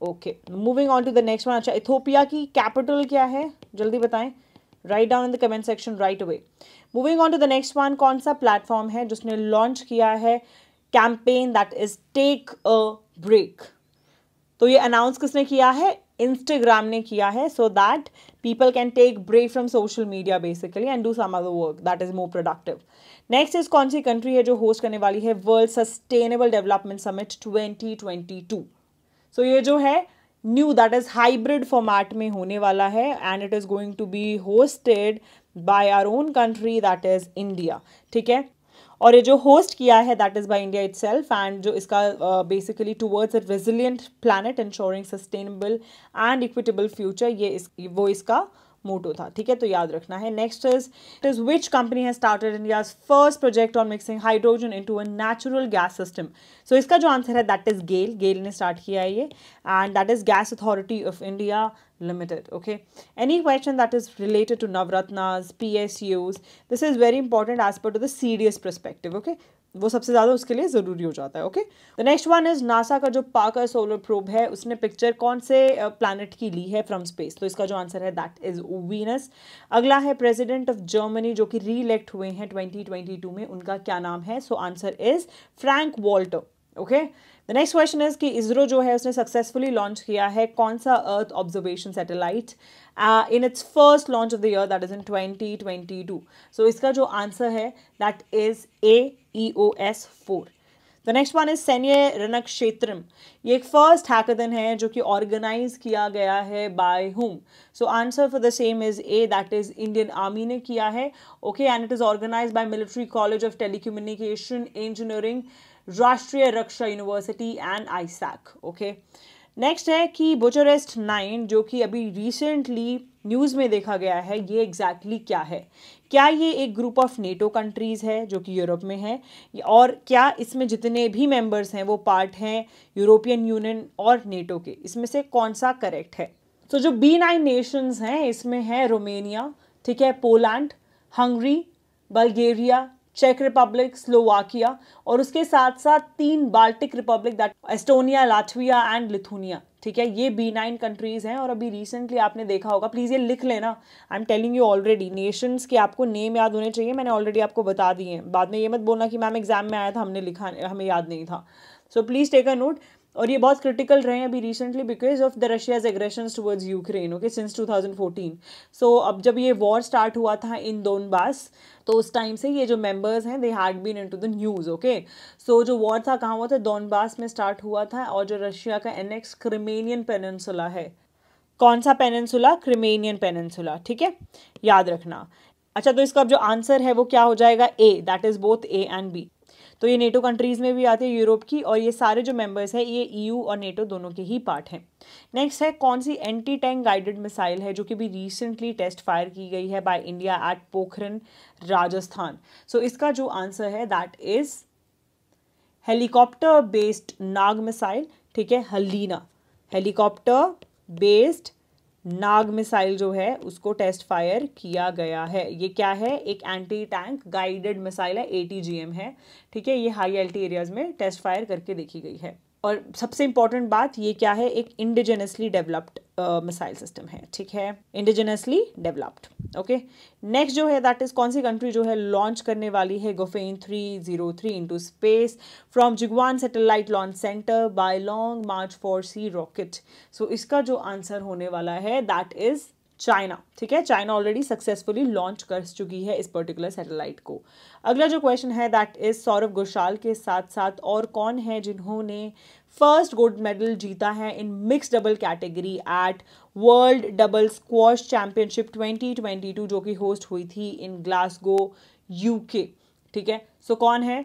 okay moving on to the next one अच्छा इथोपिया की कैपिटल क्या है जल्दी बताएं write down in the comment section right away moving on to the next one कौन सा प्लेटफॉर्म है जिसने लॉन्च किया है campaign that is take a break तो ये अनाउंस किसने किया है इंस्टाग्राम ने किया है so that people can take break from social media basically and do some other work that is more productive next is कौन सी कंट्री है जो होस्ट करने वाली है world sustainable development summit twenty twenty two so ये जो है new that is hybrid format में होने वाला है and it is going to be hosted by our own country that is India ठीक है और ये जो होस्ट किया है that is by India it and जो इसका basically towards a resilient planet ensuring sustainable and equitable future ये इस वो इसका मोटो था ठीक है तो याद रखना है next is it is which company है started India first project on mixing hydrogen into a natural gas system so इसका जो आंसर है दैट इज गेल गेल ने स्टार्ट किया है ये and that is gas authority of India Limited. Okay. Any question that is related to Navratnas, PSUs, this is very important as per to the cds perspective. Okay. वो सबसे ज़्यादा उसके लिए ज़रूरी हो जाता है okay the next one is NASA का जो पाकर सोलर प्रोब है उसने पिक्चर कौन से प्लानट की ली है फ्रॉम स्पेस तो इसका जो आंसर है दैट इज़ वीनस अगला है प्रेसिडेंट ऑफ जर्मनी जो कि री इलेक्ट हुए हैं 2022 में उनका क्या नाम है so answer is Frank Walter okay okay? The next question is कि इसरो जो है उसने सक्सेसफुली लॉन्च किया है कौन सा earth observation satellite in its first launch of the year that is in twenty twenty two so इसका जो आंसर है that is A E O S four the next one is Sainya रनक क्षेत्रम ये एक first हैकदन है जो कि ऑर्गेनाइज किया गया है by whom so answer for the same is A that is Indian army ने किया है okay and it is organize by military college of telecommunication engineering Rashtriya Raksha university and ISAC okay next है कि बुचरेस्ट नाइन जो कि अभी रिसेंटली न्यूज़ में देखा गया है ये एग्जैक्टली exactly क्या है क्या ये एक ग्रुप ऑफ नेटो कंट्रीज़ है जो कि यूरोप में है और क्या इसमें जितने भी मेंबर्स हैं वो पार्ट हैं यूरोपियन यूनियन और नेटो के इसमें से कौन सा करेक्ट है तो so, जो बी नाइन नेशंस हैं इसमें है रोमेनिया ठीक है पोलैंड हंगरी बल्गेरिया चेक रिपब्लिक स्लोवाकिया और उसके साथ साथ तीन Baltic republic that Estonia Latvia and Lithuania ठीक है ये बी नाइन कंट्रीज़ हैं और अभी रिसेंटली आपने देखा होगा प्लीज़ ये लिख लेना I am telling you already nations के आपको नेम याद होने चाहिए मैंने ऑलरेडी आपको बता दिए हैं बाद में ये मत बोलना कि मैम एग्जाम में आया था हमने लिखा हमें याद नहीं था so please take a note और ये बहुत क्रिटिकल रहे हैं अभी recently because of the Russia's aggression towards Ukraine okay since 2014 so so, अब जब ये वॉर स्टार्ट हुआ था इन दोनबास तो उस टाइम से ये जो मेंबर्स हैं they had been into the news okay so जो वॉर था कहाँ हुआ था दोनबास में स्टार्ट हुआ था और जो रशिया का एनेक्स क्रिमेनियन पेनसुला है कौन सा पेनसुला क्रिमेनियन पेनसुला ठीक है याद रखना अच्छा तो इसका अब जो आंसर है वो क्या हो जाएगा A that is both A and B तो ये नेटो कंट्रीज़ में भी आती है यूरोप की और ये सारे जो मेम्बर्स हैं ये ईयू e और नेटो दोनों के ही पार्ट हैं नेक्स्ट है कौन सी एंटी टैंक गाइडेड मिसाइल है जो कि भी रिसेंटली टेस्ट फायर की गई है by India at Pokhran Rajasthan so so, इसका जो आंसर है that is helicopter based Nag missile ठीक है Helina helicopter based Nag missile जो है उसको टेस्ट फायर किया गया है ये क्या है एक एंटी टैंक गाइडेड मिसाइल है ए है ठीक है ये हाई एल्टी एरियाज में टेस्ट फायर करके देखी गई है और सबसे इंपॉर्टेंट बात ये क्या है एक इंडिजिनसली डेवलप्ड मिसाइल सिस्टम है ठीक है इंडिजिनसली डेवलप्ड ओके नेक्स्ट जो है दैट इज़ कौन सी कंट्री जो है लॉन्च करने वाली है Gaofen three zero three into space from Jiuquan satellite launch center by long march four C rocket so इसका जो आंसर होने वाला है दैट इज़ चाइना ठीक है चाइना ऑलरेडी सक्सेसफुली लॉन्च कर चुकी है इस पर्टिकुलर सैटेलाइट को अगला जो क्वेश्चन है दैट इज सौरभ घोषाल के साथ साथ और कौन है जिन्होंने फर्स्ट गोल्ड मेडल जीता है in mix double category at world double squash championship 2022 जो कि होस्ट हुई थी इन ग्लासगो यूके ठीक है सो so, कौन है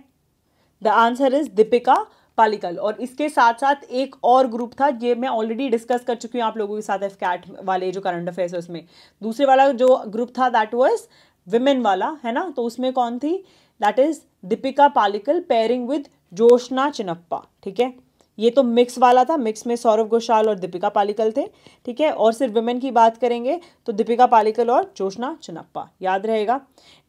the answer is Dipika Pallikal और इसके साथ साथ एक और ग्रुप था ये मैं ऑलरेडी डिस्कस कर चुकी हूँ आप लोगों के साथ एफ कैट वाले जो करंट अफेयर्स है उसमें दूसरे वाला जो ग्रुप था दैट वॉज विमेन वाला है ना तो उसमें कौन थी that is Dipika Pallikal pairing with Joshna Chinappa ठीक है ये तो मिक्स वाला था मिक्स में सौरभ घोषाल और दीपिका पालिकल थे ठीक है और सिर्फ वुमेन की बात करेंगे तो दीपिका पालिकल और जोशना चनप्पा याद रहेगा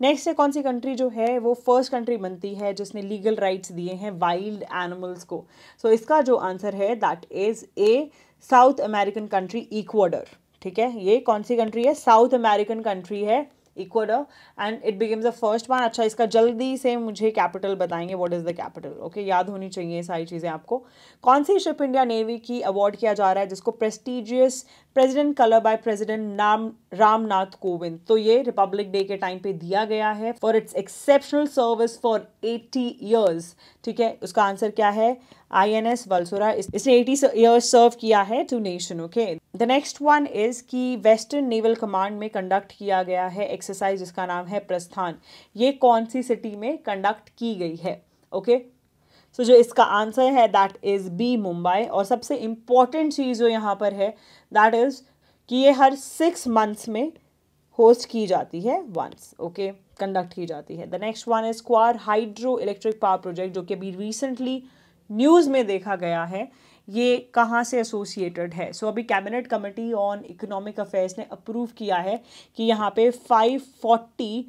नेक्स्ट है कौन सी कंट्री जो है वो फर्स्ट कंट्री बनती है जिसने लीगल राइट्स दिए हैं वाइल्ड एनिमल्स को सो so, इसका जो आंसर है that is a south American country Ecuador ठीक है ये कौन सी कंट्री है साउथ अमेरिकन कंट्री है Ecuador and it becomes the first one अच्छा इसका जल्दी से मुझे कैपिटल बताएंगे what is the capital okay याद होनी चाहिए सारी चीज़ें आपको कौन सी शिप इंडिया नेवी की अवार्ड किया जा रहा है जिसको prestigious president colour by president नाम रामनाथ कोविंद तो ये रिपब्लिक डे के टाइम पे दिया गया है for its exceptional service for eighty years ठीक है उसका आंसर क्या है आई एन एस वलसोरा इसने एटी ईयर्स सर्व किया है to nation okay the next one is कि वेस्टर्न नेवल कमांड में कंडक्ट किया गया है एक्स एक्सरसाइज जिसका नाम है प्रस्थान ये कौन सी सिटी में कंडक्ट की गई है ओके सो so, जो इसका आंसर है दैट इज़ बी मुंबई और सबसे इम्पॉर्टेंट चीज़ जो यहाँ पर है दैट इज़ कि ये हर सिक्स मंथ्स में होस्ट की जाती है वंस ओके कंडक्ट की जाती है the next one is Kwar hydro electric power project जो कि अभी रिसेंटली न्यूज़ में देखा गया है ये कहाँ से एसोसिएटेड है सो so, अभी cabinet committee on economic affairs ने अप्रूव किया है कि यहाँ पे 540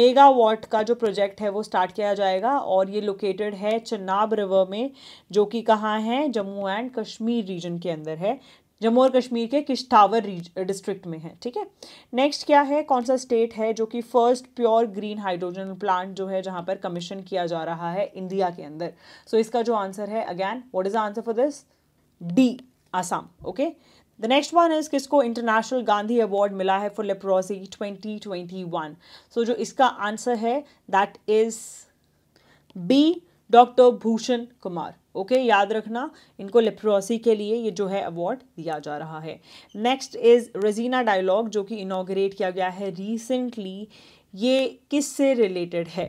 मेगावाट का जो प्रोजेक्ट है वो स्टार्ट किया जाएगा और ये लोकेटेड है चनाब रिवर में जो कि कहाँ है जम्मू एंड कश्मीर रीजन के अंदर है जम्मू और कश्मीर के किश्तावर डिस्ट्रिक्ट में है ठीक है नेक्स्ट क्या है कौन सा स्टेट है जो कि first pure green hydrogen plant जो है जहाँ पर कमीशन किया जा रहा है इंडिया के अंदर सो so, इसका जो आंसर है again what is the answer for this D Assam okay the next one is किसको इंटरनेशनल गांधी अवार्ड मिला है फॉर लेप्रोसी वन सो जो इसका आंसर है that is B doctor Bhushan Kumar okay okay, याद रखना इनको लिप्रोसी के लिए ये जो है अवार्ड दिया जा रहा है नेक्स्ट इज़ रजीना डायलॉग जो कि इनाग्रेट किया गया है रिसेंटली ये किस से रिलेटेड है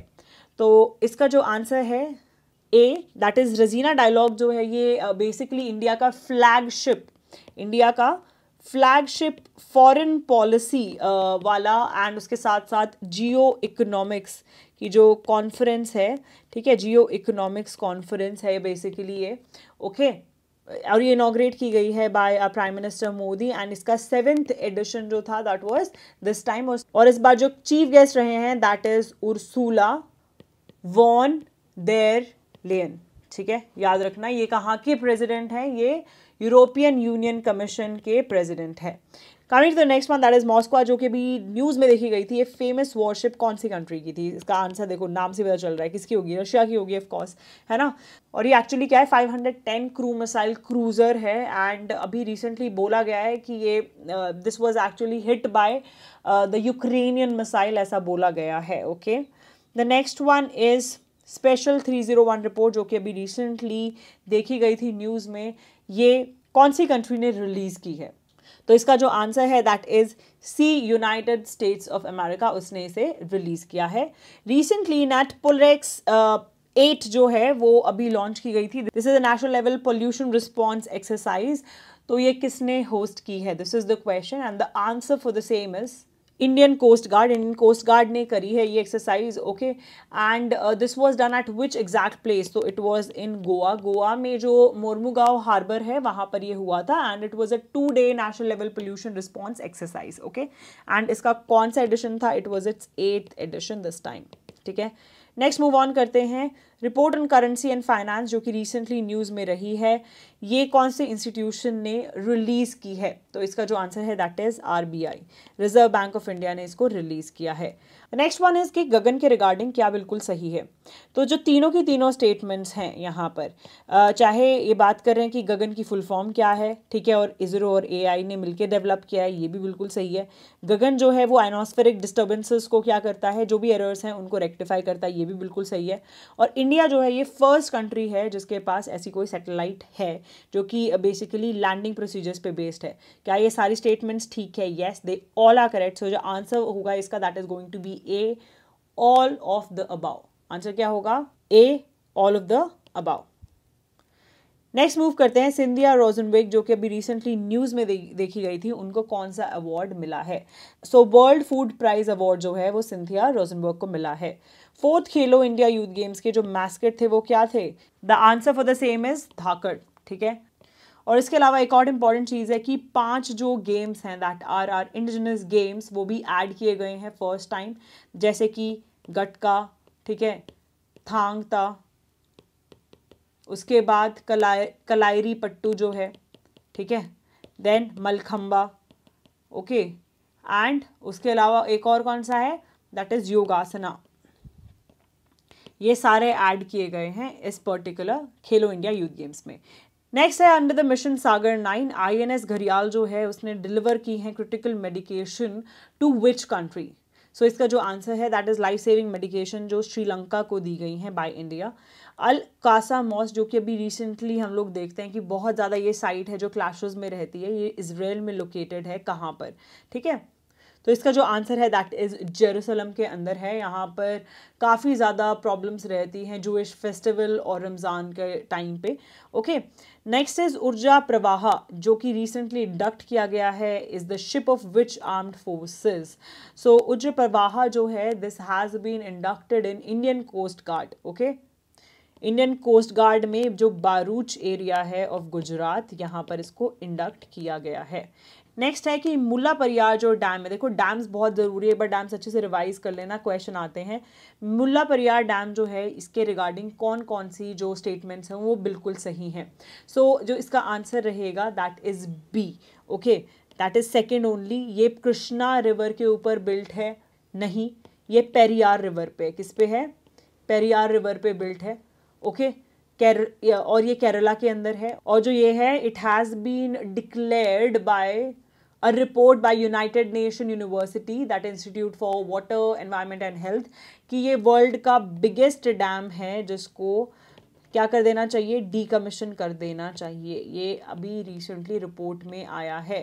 तो इसका जो आंसर है A that is Raisina dialogue जो है ये बेसिकली uh, इंडिया का फ्लैगशिप इंडिया का फ्लैगशिप फॉरेन पॉलिसी वाला एंड उसके साथ साथ जियो इकोनॉमिक्स कि जो कॉन्फ्रेंस है ठीक है जियो इकोनॉमिक्स कॉन्फ्रेंस है बेसिकली ये ओके और ये इनाग्रेट की गई है by prime minister Modi and इसका सेवेंथ एडिशन जो था दैट वाज दिस टाइम और इस बार जो चीफ गेस्ट रहे हैं that is Ursula von der Leyen ठीक है याद रखना ये कहाँ के प्रेसिडेंट हैं ये यूरोपियन यूनियन कमीशन के प्रेसिडेंट है coming to the next one that is Moscow जो कि भी न्यूज़ में देखी गई थी ये फेमस वॉरशिप कौन सी कंट्री की थी इसका आंसर देखो नाम से पता चल रहा है किसकी होगी रशिया की होगी ऑफकोर्स है ना और ये एक्चुअली क्या है 510 क्रू मिसाइल क्रूज़र है एंड अभी रिसेंटली बोला गया है कि ये this was actually hit by the Ukrainian missile ऐसा बोला गया है okay the next one is special 301 report जो कि अभी रिसेंटली देखी गई थी न्यूज़ में ये कौन सी कंट्री ने रिलीज़ की है तो इसका जो आंसर है that is C United States of America उसने इसे रिलीज़ किया है रिसेंटली नेट पोलरेक्स एट जो है वो अभी लॉन्च की गई थी this is a national level pollution response exercise तो ये किसने होस्ट की है this is the question and the answer for the same is Indian coast guard Indian coast guard ने करी है ये exercise okay and this was done at which exact place तो it was in Goa Goa में जो मोरमुगाव हार्बर है वहाँ पर ये हुआ था and it was a two day national level pollution response exercise okay and इसका कौन सा एडिशन था it was its eighth edition this time ठीक है नेक्स्ट मूव ऑन करते हैं report on currency and finance जो कि रिसेंटली न्यूज़ में रही है ये कौन से इंस्टीट्यूशन ने रिलीज़ की है तो इसका जो आंसर है that is RBI reserve bank of India ने इसको रिलीज़ किया है नेक्स्ट वन इज़ कि गगन के रिगार्डिंग क्या बिल्कुल सही है तो जो तीनों की तीनों स्टेटमेंट्स हैं यहाँ पर चाहे ये बात कर रहे हैं कि गगन की फुल फॉर्म क्या है ठीक है और इसरो और एआई ने मिलकर डेवलप किया है ये भी बिल्कुल सही है गगन जो है वो एनॉस्फेरिक डिस्टर्बेंसेस को क्या करता है जो भी एरर्स हैं उनको रेक्टिफाई करता है ये भी बिल्कुल सही है और इंडिया जो है ये फर्स्ट कंट्री है जिसके पास ऐसी कोई सेटेलाइट है जो कि बेसिकली लैंडिंग प्रोसीजर्स पे बेस्ड है क्या ये सारी स्टेटमेंट्स ठीक है yes they all are correct so जो आंसर होगा इसका that is going to be A all of the above answer क्या होगा A all of the above next move करते हैं सिंधिया रोजनबेग जो कि अभी रिसेंटली न्यूज़ में दे, देखी गई थी उनको कौन सा अवार्ड मिला है so world food prize award जो है वो सिंधिया रोजनबर्ग को मिला है फोर्थ खेलो इंडिया यूथ गेम्स के जो मैस्केट थे वो क्या थे the answer for the same is Dhakad ठीक है और इसके अलावा एक और इम्पॉर्टेंट चीज़ है कि पांच जो गेम्स हैं that are are indigenous games वो भी ऐड किए गए हैं फर्स्ट टाइम जैसे कि गटका ठीक है थांगता उसके बाद कलाई कलायरी पट्टू जो है ठीक है देन मलखम्बा ओके एंड उसके अलावा एक और कौन सा है दैट इज़ योगासना ये सारे ऐड किए गए हैं इस particular Khelo India youth games में नेक्स्ट है under the mission Sagar nine INS Gharial जो है उसने डिलीवर की है critical medication to which country so इसका जो आंसर है that is life saving medication जो श्रीलंका को दी गई है बाय इंडिया अल कासा मॉस जो कि अभी रिसेंटली हम लोग देखते हैं कि बहुत ज़्यादा ये साइट है जो क्लाशेज में रहती है ये इसराइल में लोकेटेड है कहाँ पर ठीक है तो इसका जो आंसर है दैट इज़ जेरूसलम के अंदर है यहाँ पर काफ़ी ज़्यादा प्रॉब्लम्स रहती हैं जोश फेस्टिवल और रमज़ान के टाइम पे ओके okay? नेक्स्ट इज ऊर्जा प्रवाह जो कि रिसेंटली इंडक्ट किया गया है is the ship of which armed forces so Urja Pravah जो है this has been inducted in Indian coast guard okay Indian coast guard में जो बारूच एरिया है ऑफ गुजरात यहाँ पर इसको इंडक्ट किया गया है नेक्स्ट है कि मुला परियार जो डैम है देखो डैम्स बहुत ज़रूरी है बट डैम्स अच्छे से रिवाइज कर लेना क्वेश्चन आते हैं मुला परियार डैम जो है इसके रिगार्डिंग कौन कौन सी जो स्टेटमेंट्स हैं वो बिल्कुल सही हैं सो so, जो इसका आंसर रहेगा that is B okay that is second only ये कृष्णा रिवर के ऊपर बिल्ट है नहीं ये पेरियार रिवर पे किस पे है पेरियार रिवर पे बिल्ट है ओके okay? केर और ये केरला के अंदर है और जो ये है it has been declared by a report by United Nation University, that Institute for Water, Environment and Health, कि ये वर्ल्ड का बिगेस्ट डैम है जिसको क्या कर देना चाहिए डीकमीशन कर देना चाहिए ये अभी रिसेंटली रिपोर्ट में आया है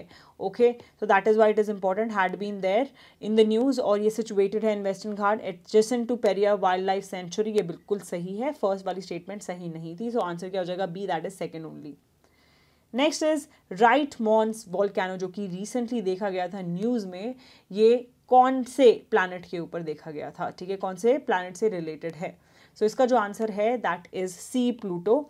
okay so that is why it is important had been there in the news और ये सिचुएटेड है in western Ghat adjacent to Periyar wildlife sanctuary ये बिल्कुल सही है फर्स्ट वाली स्टेटमेंट सही नहीं थी सो so आंसर क्या हो जाएगा B that is second only next is Wright Mons volcano जो कि रिसेंटली देखा गया था न्यूज़ में ये कौन से प्लानट के ऊपर देखा गया था ठीक है कौन से प्लानट से रिलेटेड है सो so, इसका जो आंसर है that is C Pluto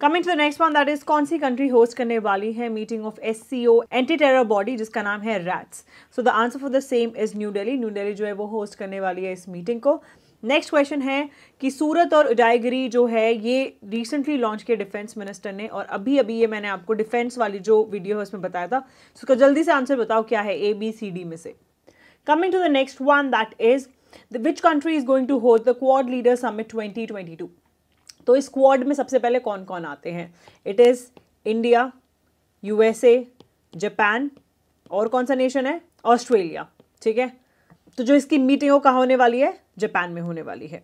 coming to the next one that is कौन सी कंट्री होस्ट करने वाली है meeting of S C O anti terror body जिसका नाम है RATS so the answer for the same is New Delhi New Delhi जो है वो होस्ट करने वाली है इस मीटिंग को नेक्स्ट क्वेश्चन है कि सूरत और उदयगिरी जो है ये रिसेंटली लॉन्च किया डिफेंस मिनिस्टर ने और अभी अभी ये मैंने आपको डिफेंस वाली जो वीडियो है उसमें बताया था तो उसका जल्दी से आंसर बताओ क्या है ए बी सी डी में से coming to the next one that is which country is going to hold the quad leader summit twenty twenty two तो इस क्वाड में सबसे पहले कौन कौन आते हैं it is India USA Japan और कौन सा नेशन है ऑस्ट्रेलिया ठीक है तो जो इसकी मीटिंग कहाँ होने वाली है जापान में होने वाली है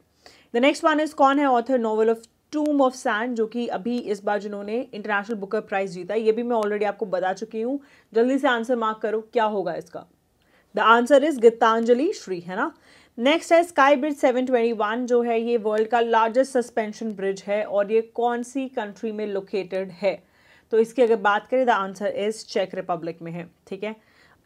द नेक्स्ट वन इज कौन है author novel of tomb of sand जो कि अभी इस बार जिन्होंने इंटरनेशनल बुकर प्राइज जीता ये भी मैं ऑलरेडी आपको बता चुकी हूँ जल्दी से आंसर मार्क करो क्या होगा इसका the answer is Geetanjali Shree है ना नेक्स्ट है स्काई ब्रिज 721 जो है ये वर्ल्ड का लार्जेस्ट सस्पेंशन ब्रिज है और ये कौन सी कंट्री में लोकेटेड है तो इसकी अगर बात करें द आंसर इज चेक रिपब्लिक में है ठीक है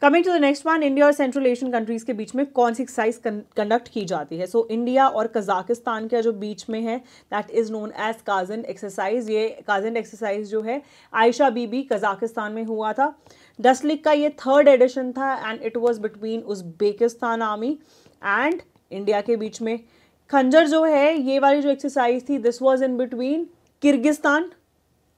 coming to the next one India और सेंट्रल एशियन कंट्रीज के बीच में कौन सी एक्सरसाइज कंडक्ट की जाती है सो so, इंडिया और कजाकिस्तान के जो बीच में है that is known as Kazind exercise ये काजन एक्सरसाइज जो है आयशा बीबी कजाकिस्तान में हुआ था डस्लिक का ये थर्ड एडिशन था and it was between Uzbekistan army and India के बीच में खंजर जो है ये वाली जो एक्सरसाइज थी this was in between Kyrgyzstan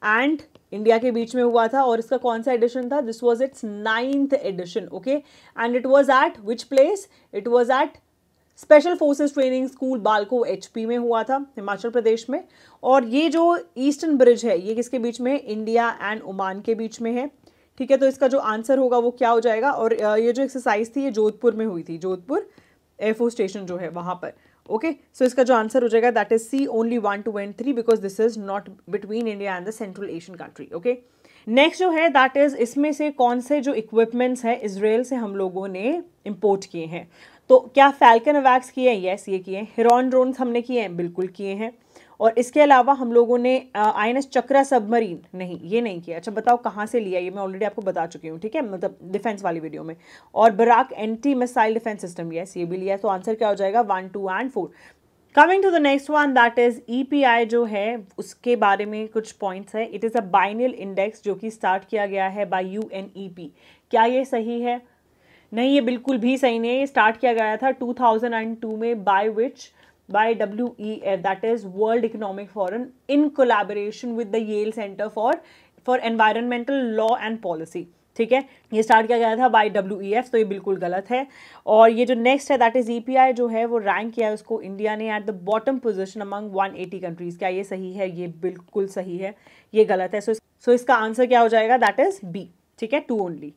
and India के बीच में हुआ था और इसका कौन सा एडिशन था this was its ninth edition okay and it was at which place it was at special forces training school बालको पी में हुआ था हिमाचल प्रदेश में और ये जो ईस्टर्न ब्रिज है ये किसके बीच में इंडिया एंड ओमान के बीच में है ठीक है तो इसका जो आंसर होगा वो क्या हो जाएगा और ये जो एक्सरसाइज थी ये जोधपुर में हुई थी जोधपुर एयरफोर्स स्टेशन जो है वहाँ पर ओके सो इसका जो आंसर हो जाएगा that is C only one two and three because this is not between India and the central Asian country okay next जो है दैट इज इसमें से कौन से जो इक्विपमेंट्स हैं इसराइल से हम लोगों ने इम्पोर्ट किए हैं तो क्या फैल्कन अवैक्स किए हैं येस ये किए हैं हिरॉन ड्रोन्स हमने किए हैं बिल्कुल किए हैं और इसके अलावा हम लोगों ने I N S Chakra submarine नहीं ये नहीं किया अच्छा बताओ कहाँ से लिया ये मैं ऑलरेडी आपको बता चुकी हूँ ठीक है मतलब डिफेंस वाली वीडियो में और Barak anti missile defence system ये ये भी लिया तो आंसर क्या हो जाएगा one two and four coming to the next one that is E जो है उसके बारे में कुछ पॉइंट्स है it is a biennial index जो कि स्टार्ट किया गया है बाई यू e क्या ये सही है नहीं ये बिल्कुल भी सही नहीं है ये स्टार्ट किया गया था 2002 में by which by WEF, that is World Economic Forum, in collaboration with the Yale Center for for Environmental Law and Policy. ठीक है ये स्टार्ट किया गया था बाय डब्ल्यू ई एफ तो ये बिल्कुल गलत है और ये जो नेक्स्ट है that is E P I जो है वो रैंक किया है उसको इंडिया ने at the bottom position among 180 countries क्या ये सही है ये बिल्कुल सही है ये गलत है सो so, सो so इसका आंसर क्या हो जाएगा दैट इज बी ठीक है two only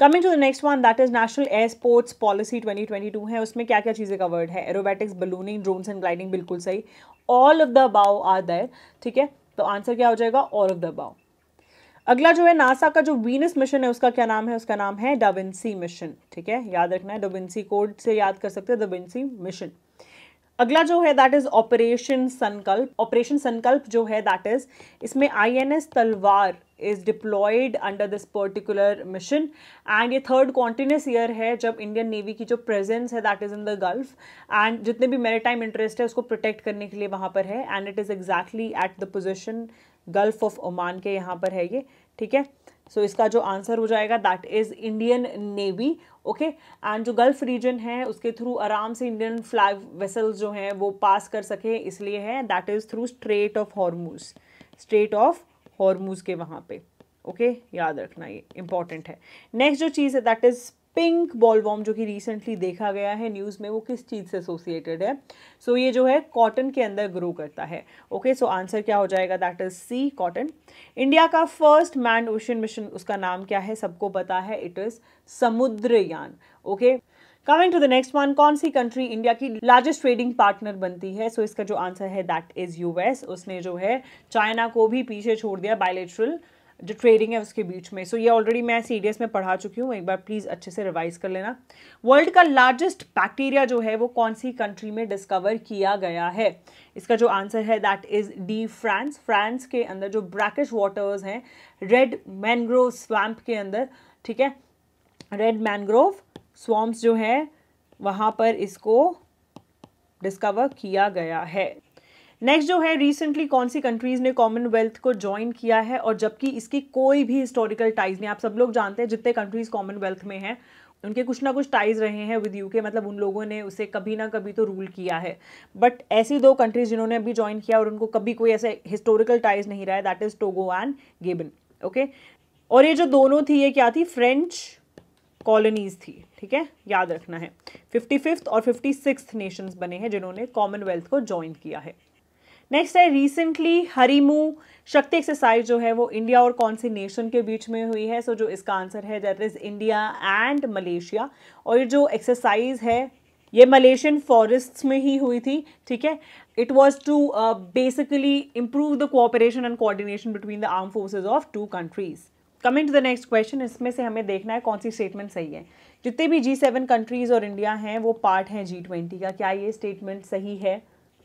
coming to the next one that is national air sports policy 2022 है उसमें क्या क्या चीज़ें कवर्ड है aerobatics ballooning drones and gliding बिल्कुल सही all of the above are there ठीक है तो आंसर क्या हो जाएगा ऑल ऑफ द अबाव अगला जो है नासा का जो वीनस मिशन है उसका क्या नाम है उसका नाम है डबिन्सी मिशन ठीक है याद रखना है डबिन्सी कोड से याद कर सकते हैं डबिन्सी मिशन अगला जो है that is operation Sankalp operation Sankalp जो है दैट इज इसमें INS Talwar is deployed under this particular mission and ये थर्ड कॉन्टीन्यूस ईयर है जब इंडियन नेवी की जो प्रेजेंस है that is in the gulf and जितने भी मेरेटाइम इंटरेस्ट है उसको प्रोटेक्ट करने के लिए वहाँ पर है and it is exactly at the position gulf of Oman के यहाँ पर है ये ठीक है सो so, इसका जो आंसर हो जाएगा that is Indian navy okay and जो गल्फ रीजन है उसके थ्रू आराम से इंडियन फ्लैग वेसल्स जो हैं वो पास कर सके इसलिए है that is through strait of Hormuz strait of Hormuz के वहाँ पे ओके okay? याद रखना ये इंपॉर्टेंट है नेक्स्ट जो चीज़ है दैट इज़ पिंक बॉलबॉम जो कि रिसेंटली देखा गया है न्यूज़ में वो किस चीज़ से एसोसिएटेड है सो so, ये जो है कॉटन के अंदर ग्रो करता है ओके सो आंसर क्या हो जाएगा दैट इज सी कॉटन इंडिया का फर्स्ट मैन ओशन मिशन उसका नाम क्या है सबको पता है it is Samudrayaan okay coming to the next one कौन सी कंट्री इंडिया की लार्जेस्ट ट्रेडिंग पार्टनर बनती है सो so, इसका जो आंसर है दैट इज़ यूएस उसने जो है चाइना को भी पीछे छोड़ दिया बायलेट्रल जो ट्रेडिंग है उसके बीच में सो so, ये ऑलरेडी मैं सी में पढ़ा चुकी हूँ एक बार प्लीज़ अच्छे से रिवाइज कर लेना वर्ल्ड का लार्जेस्ट बैक्टीरिया जो है वो कौन सी कंट्री में डिस्कवर किया गया है इसका जो आंसर है that is D France France के अंदर जो ब्रैकिश वाटर्स हैं रेड मैनग्रोव स्वैम्प के अंदर ठीक है रेड मैनग्रोव स्वम्प जो है वहाँ पर इसको डिस्कवर किया गया है नेक्स्ट जो है रिसेंटली कौन सी कंट्रीज़ ने कॉमनवेल्थ को ज्वाइन किया है और जबकि इसकी कोई भी हिस्टोरिकल टाइज नहीं आप सब लोग जानते हैं जितने कंट्रीज़ कॉमनवेल्थ में हैं उनके कुछ ना कुछ टाइज रहे हैं विद यूके मतलब उन लोगों ने उसे कभी ना कभी तो रूल किया है बट ऐसी दो कंट्रीज जिन्होंने अभी ज्वाइन किया और उनको कभी कोई ऐसे हिस्टोरिकल टाइज नहीं रहा है that is Togo and Gabon okay और ये जो दोनों थी ये क्या थी फ्रेंच कॉलोनीज थी ठीक है याद रखना है फिफ्टी फिफ्थ और फिफ्टी सिक्स नेशंस बने हैं जिन्होंने कॉमनवेल्थ को ज्वाइन किया है नेक्स्ट है रिसेंटली हरीमू शक्ति एक्सरसाइज जो है वो इंडिया और कौन सी नेशन के बीच में हुई है सो so, जो इसका आंसर है that is India and Malaysia और ये जो एक्सरसाइज है ये मलेशियन फॉरेस्ट्स में ही हुई थी ठीक है it was to basically improve the cooperation and coordination between the arm forces of two countries coming to the next question इसमें से हमें देखना है कौन सी स्टेटमेंट सही है जितने भी जी सेवन कंट्रीज़ और इंडिया हैं वो पार्ट हैं जी ट्वेंटी का क्या ये स्टेटमेंट सही है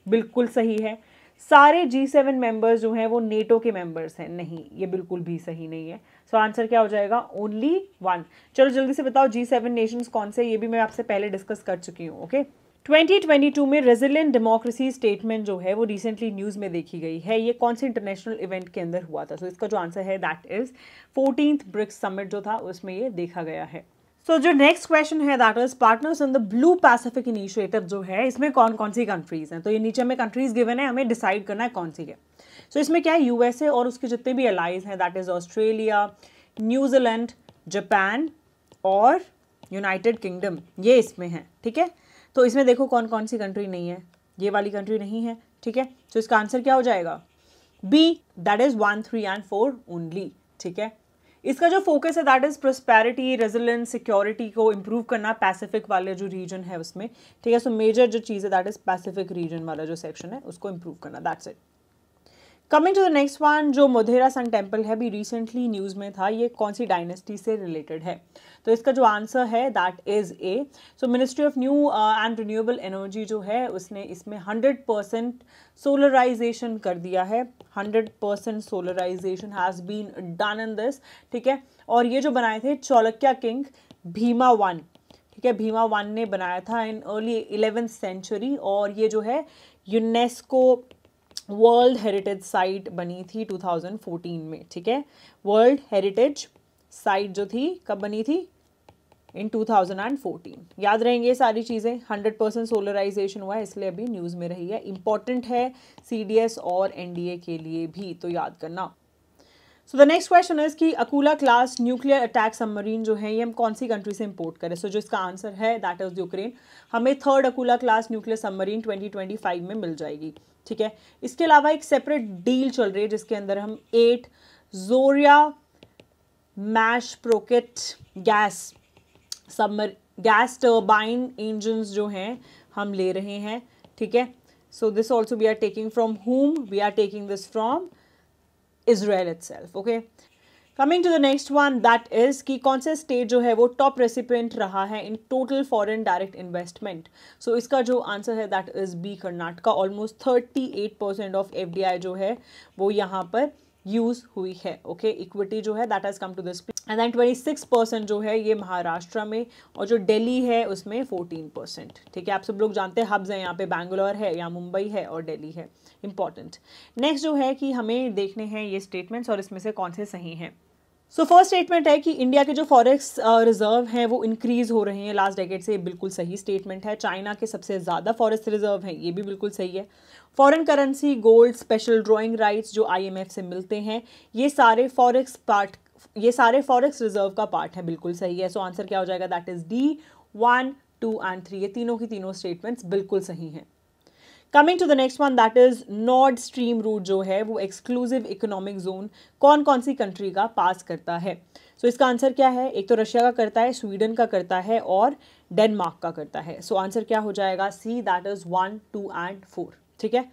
बिल्कुल सही है सारे जी सेवन मेम्बर्स जो हैं वो नेटो के मेंबर्स हैं नहीं ये बिल्कुल भी सही नहीं है सो so, आंसर क्या हो जाएगा ओनली वन चलो जल्दी से बताओ जी सेवन नेशन कौन से ये भी मैं आपसे पहले डिस्कस कर चुकी हूँ ओके okay? 2022 में रेजिलेंट डेमोक्रेसी स्टेटमेंट जो है वो रिसेंटली न्यूज़ में देखी गई है ये कौन से इंटरनेशनल इवेंट के अंदर हुआ था सो so, इसका जो आंसर है that is fourteen BRICS summit जो था उसमें ये देखा गया है सो जो नेक्स्ट क्वेश्चन है that is partners in the Blue Pacific initiative जो है इसमें कौन कौन सी कंट्रीज हैं तो ये नीचे हमें कंट्रीज गिवन है हमें डिसाइड करना है कौन सी है सो so, इसमें क्या है यूएसए और उसके जितने भी अलाइज हैं that is Australia New Zealand Japan और यूनाइटेड किंगडम ये इसमें है ठीक है तो इसमें देखो कौन कौन सी कंट्री नहीं है ये वाली कंट्री नहीं है ठीक है तो इसका आंसर क्या हो जाएगा B that is one three and four only ठीक है इसका जो फोकस है that is prosperity resilience security को इम्प्रूव करना पैसिफिक वाले जो रीजन है उसमें ठीक है सो मेजर जो चीज़ है दैट इज़ पैसिफिक रीजन वाला जो सेक्शन है उसको इम्प्रूव करना that's it coming to the next one जो मोधेरा सन टेम्पल है भी रिसेंटली न्यूज़ में था ये कौन सी डायनेस्टी से रिलेटेड है तो इसका जो आंसर है that is A so ministry of new and renewable energy जो है उसने इसमें हंड्रेड परसेंट सोलराइजेशन कर दिया है hundred percent solarisation has been done in this ठीक है और ये जो बनाए थे चौलक्या किंग भीमा वन ठीक है भीमा वन ने बनाया था इन अर्ली इलेवेंथ सेंचुरी और ये जो है यूनेस्को वर्ल्ड हेरिटेज साइट बनी थी 2014 में ठीक है वर्ल्ड हेरिटेज साइट जो थी कब बनी थी इन 2014 याद रहेंगे सारी चीज़ें 100 परसेंट सोलराइजेशन हुआ है इसलिए अभी न्यूज़ में रही है इंपॉर्टेंट है सीडीएस और एनडीए के लिए भी तो याद करना so the next question is कि Akula class nuclear attack submarine जो है ये हम कौन सी कंट्री से इंपोर्ट करें सो so, जो इसका आंसर है दैट इज यूक्रेन हमें third Akula class nuclear submarine 2025 में मिल जाएगी ठीक है इसके अलावा एक सेपरेट डील चल रही है जिसके अंदर हम एट जोरिया मैश प्रोकेट गैस सबमर गैस टर्बाइन इंजन जो हैं हम ले रहे हैं ठीक है so this also we are taking from home we are taking this from Israel self okay coming to the next one that is कि कौन से स्टेट जो है वो टॉप रेसिपेंट रहा है in total foreign direct investment so इसका जो आंसर है that is B Karnataka almost thirty eight percent of F D I जो है वो यहाँ पर यूज हुई है ओके इक्विटी जो है that has come to this and then six percent जो है ये महाराष्ट्र में और जो दिल्ली है उसमें फोर्टीन परसेंट ठीक है आप सब लोग जानते हैं हब्स हैं यहाँ पे बैंगलोर है या मुंबई है और दिल्ली है इंपॉर्टेंट नेक्स्ट जो है कि हमें देखने हैं ये स्टेटमेंट्स और इसमें से कौन से सही हैं सो फर्स्ट स्टेटमेंट है कि इंडिया के जो फॉरेक्स रिजर्व uh, हैं वो इंक्रीज़ हो रहे हैं लास्ट डेकेट से बिल्कुल सही स्टेटमेंट है चाइना के सबसे ज़्यादा फॉरेस्ट रिजर्व हैं ये भी बिल्कुल सही है foreign currency gold special drawing rights जो आईएमएफ से मिलते हैं ये सारे फॉरेक्स पार्ट ये सारे फॉरेक्स रिजर्व का पार्ट है बिल्कुल सही है सो so आंसर क्या हो जाएगा that is D one two and three ये तीनों की तीनों स्टेटमेंट्स बिल्कुल सही हैं coming to the next one that is Nord Stream route जो है वो एक्सक्लूसिव इकोनॉमिक जोन कौन कौन सी कंट्री का पास करता है सो so, इसका आंसर क्या है एक तो रशिया का करता है स्वीडन का करता है और डेनमार्क का करता है सो so, आंसर क्या हो जाएगा C that is one two and four ठीक है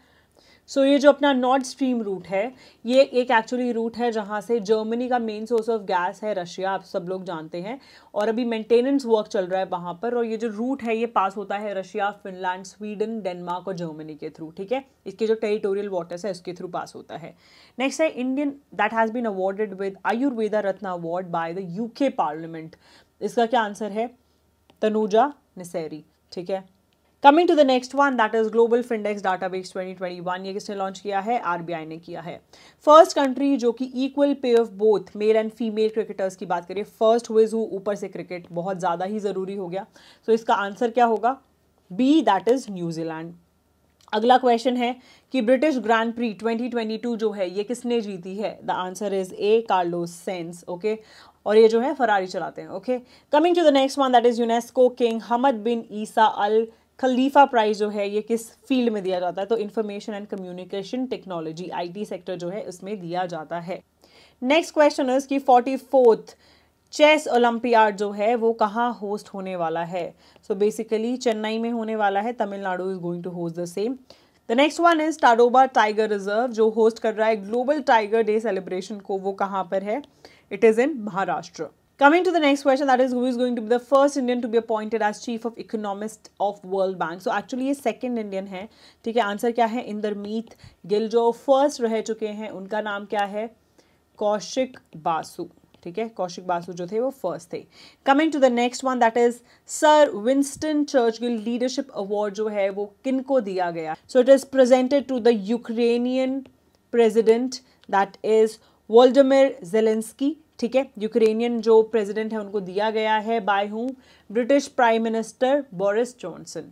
सो so, ये जो अपना नॉर्थ स्ट्रीम रूट है ये एक एक्चुअली रूट है जहाँ से जर्मनी का मेन सोर्स ऑफ गैस है रशिया आप सब लोग जानते हैं और अभी मेंटेनेंस वर्क चल रहा है वहाँ पर और ये जो रूट है ये पास होता है रशिया फिनलैंड स्वीडन डेनमार्क और जर्मनी के थ्रू ठीक है इसके जो टेरिटोरियल वाटर्स है उसके थ्रू पास होता है नेक्स्ट है Indian that has been awarded with Ayurveda Ratna award by the UK parliament इसका क्या आंसर है तनुजा निसैरी ठीक है coming to the next one that is global Findex database 2021 ये किसने लॉन्च किया है आरबीआई ने किया है फर्स्ट कंट्री जो कि equal pay of both male and female cricketers की बात करिए फर्स्ट हुज हु ऊपर से क्रिकेट बहुत ज़्यादा ही ज़रूरी हो गया सो so, इसका आंसर क्या होगा बी दैट इज़ न्यूजीलैंड अगला क्वेश्चन है कि ब्रिटिश ग्रैंड प्री 2022 जो है ये किसने जीती है the answer is A Carlos Sainz okay और ये जो है फरारी चलाते हैं okay coming to the next one that is UNESCO King Hamad bin Isa al Khalifa prize जो है ये किस फील्ड में दिया जाता है तो information and communication technology IT sector जो है उसमें दिया जाता है नेक्स्ट क्वेश्चन इज कि फोर्टी फोर्थ चेस ओलंपियाड जो है वो कहाँ होस्ट होने वाला है सो बेसिकली चेन्नई में होने वाला है Tamil Nadu is going to host the same the next one is Tadoba tiger reserve जो होस्ट कर रहा है ग्लोबल टाइगर डे सेलिब्रेशन को वो कहाँ पर है it is in Maharashtra Coming to the next question, that is who is going to be the first Indian to be appointed as Chief of Economist of World Bank. So actually, a second Indian hai. Theke, answer kya hai? Inder Meet Gil jo first rahe chuke hai. Unka naam kya hai? Kaushik Basu. Okay, Kaushik Basu jo the, wo first the. Coming to the next one, that is Sir Winston Churchill Leadership Award jo hai, wo kin ko diya So it is presented to the Ukrainian President, that is Volodymyr Zelensky. ठीक है Ukrainian जो president है उनको दिया गया है by whom British prime minister Boris Johnson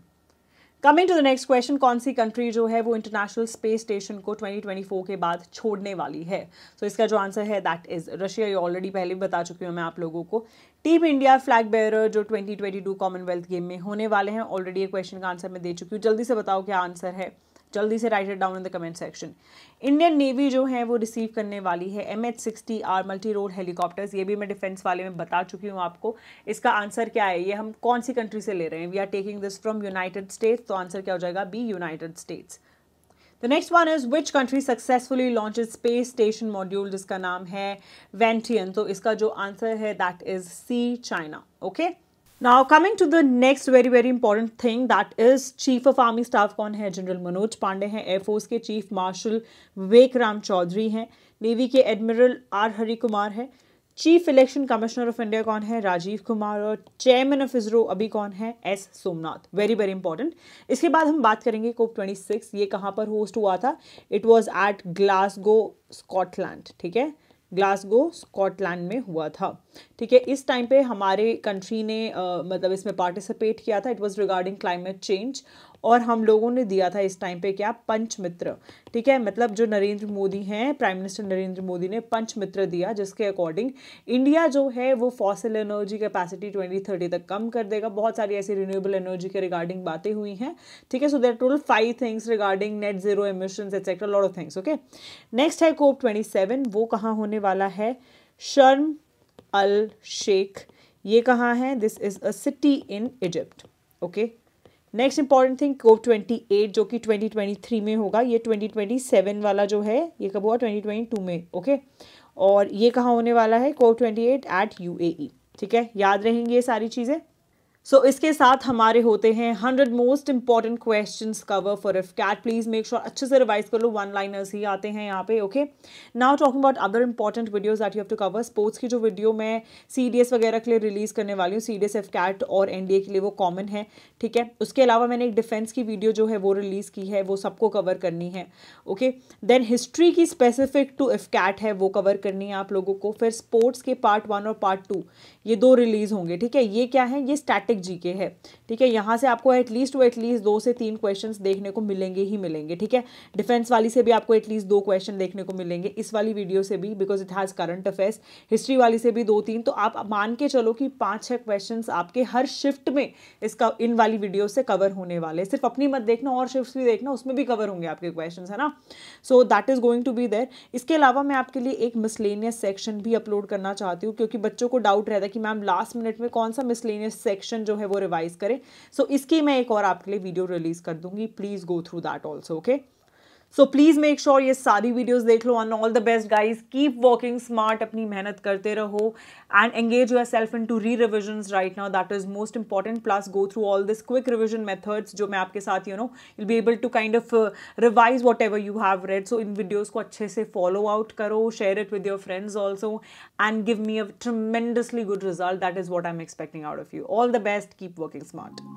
coming to the next question कौन सी कंट्री जो है वो इंटरनेशनल स्पेस स्टेशन को 2024 के बाद छोड़ने वाली है सो so, इसका जो आंसर है दैट इज रशिया ये ऑलरेडी पहले भी बता चुकी हूँ मैं आप लोगों को टीम इंडिया फ्लैग बेयर जो 2022 कॉमनवेल्थ गेम में होने वाले हैं ऑलरेडी ये क्वेश्चन का आंसर मैं दे चुकी हूँ जल्दी से बताओ क्या आंसर है जल्दी से write down in the comment section Indian navy जो है वो रिसीव करने वाली है M H sixty R multi role helicopters ये भी मैं डिफेंस वाले में बता चुकी हूँ आपको इसका आंसर क्या है ये हम कौन सी कंट्री से ले रहे हैं we are taking this from United States तो आंसर क्या हो जाएगा B United States the next one is which country successfully launch space station module जिसका नाम है वेंटियन तो इसका जो आंसर है that is C China okay now coming to the next very very important thing that is chief of army staff कौन है general Manoj Pande हैं एयरफोर्स के चीफ मार्शल विवेक राम चौधरी हैं नेवी के एडमिरल आर हरि कुमार हैं chief election commissioner of India कौन है राजीव कुमार और चेयरमैन ऑफ इसरो अभी कौन है S Somnath very very important इसके बाद हम बात करेंगे कोप ट्वेंटी सिक्स ये कहाँ पर होस्ट हुआ था it was at Glasgow Scotland ठीक है ग्लासगो स्कॉटलैंड में हुआ था ठीक है इस टाइम पे हमारे कंट्री ने आ, मतलब इसमें पार्टिसिपेट किया था it was regarding climate change और हम लोगों ने दिया था इस टाइम पे क्या पंचमित्र ठीक है मतलब जो नरेंद्र मोदी हैं प्राइम मिनिस्टर नरेंद्र मोदी ने पंचमित्र दिया जिसके अकॉर्डिंग इंडिया जो है वो fossil energy capacity twenty thirty तक कम कर देगा बहुत सारी ऐसी रिन्यूएबल एनर्जी के रिगार्डिंग बातें हुई हैं ठीक है so there total five things regarding net zero emission etcetera lot of things okay next है कोप ट्वेंटी सेवन वो कहाँ होने वाला है शर्म अल शेख ये कहाँ है this is a city in Egypt okay next important thing कोव ट्वेंटी एट जो कि ट्वेंटी ट्वेंटी थ्री में होगा ये ट्वेंटी ट्वेंटी सेवन वाला जो है ये कब हुआ ट्वेंटी ट्वेंटी टू में ओके और ये कहाँ होने वाला है कोव twenty eight at U A E ठीक है याद रहेंगी ये सारी चीज़ें सो so, इसके साथ हमारे होते हैं hundred most important question cover for AFCAT please make sure अच्छे से रिवाइज कर लो वन लाइनर्स ही आते हैं यहाँ पे okay now talking about other important videos that you have to cover sports की जो वीडियो मैं सी डी एस वगैरह के लिए रिलीज करने वाली हूँ C D S F cat और एन डी ए के लिए वो कॉमन है ठीक है उसके अलावा मैंने एक डिफेंस की वीडियो जो है वो रिलीज़ की है वो सबको कवर करनी है ओके देन हिस्ट्री की स्पेसिफिक टू इफ कैट है वो कवर करनी है आप लोगों को फिर स्पोर्ट्स के पार्ट वन और पार्ट टू ये दो रिलीज़ होंगे ठीक है ये क्या है ये स्टैटिक कंप्लीट जीके है ठीक है यहाँ से आपको एटलीस्ट वो एटलीस्ट दो से तीन क्वेश्चन देखने को मिलेंगे ही मिलेंगे ठीक है डिफेंस वाली से भी आपको एटलीस्ट दो क्वेश्चन देखने को मिलेंगे इस वाली वीडियो से भी because it has current affairs history वाली से भी दो तीन तो आप मान के चलो कि पाँच छः क्वेश्चन आपके हर शिफ्ट में इसका इन वाली वीडियो से कवर होने वाले सिर्फ अपनी मत देखना और शिफ्ट भी देखना उसमें भी कवर होंगे आपके क्वेश्चन है ना so that is going to be there इसके अलावा मैं आपके लिए एक मिसलेनियस सेक्शन भी अपलोड करना चाहती हूँ क्योंकि बच्चों को डाउट रहता है कि मैम लास्ट मिनट में कौन सा मिसलेनियस सेक्शन क्वेश्चन जो है वो रिवाइज करें सो so, इसकी मैं एक और आपके लिए वीडियो रिलीज़ कर दूंगी please go through that also okay so please make sure ये सारी वीडियोज देख लो and all the best guys keep working smart अपनी मेहनत करते रहो and engage yourself into re revision right now that is most important plus go through all this quick revision methods जो मैं आपके साथ you know you be able to kind of revise whatever you have read so इन videos को अच्छे से follow out करो share it with your friends also and give me a tremendously good result that is what I am expecting out of you all the best keep working smart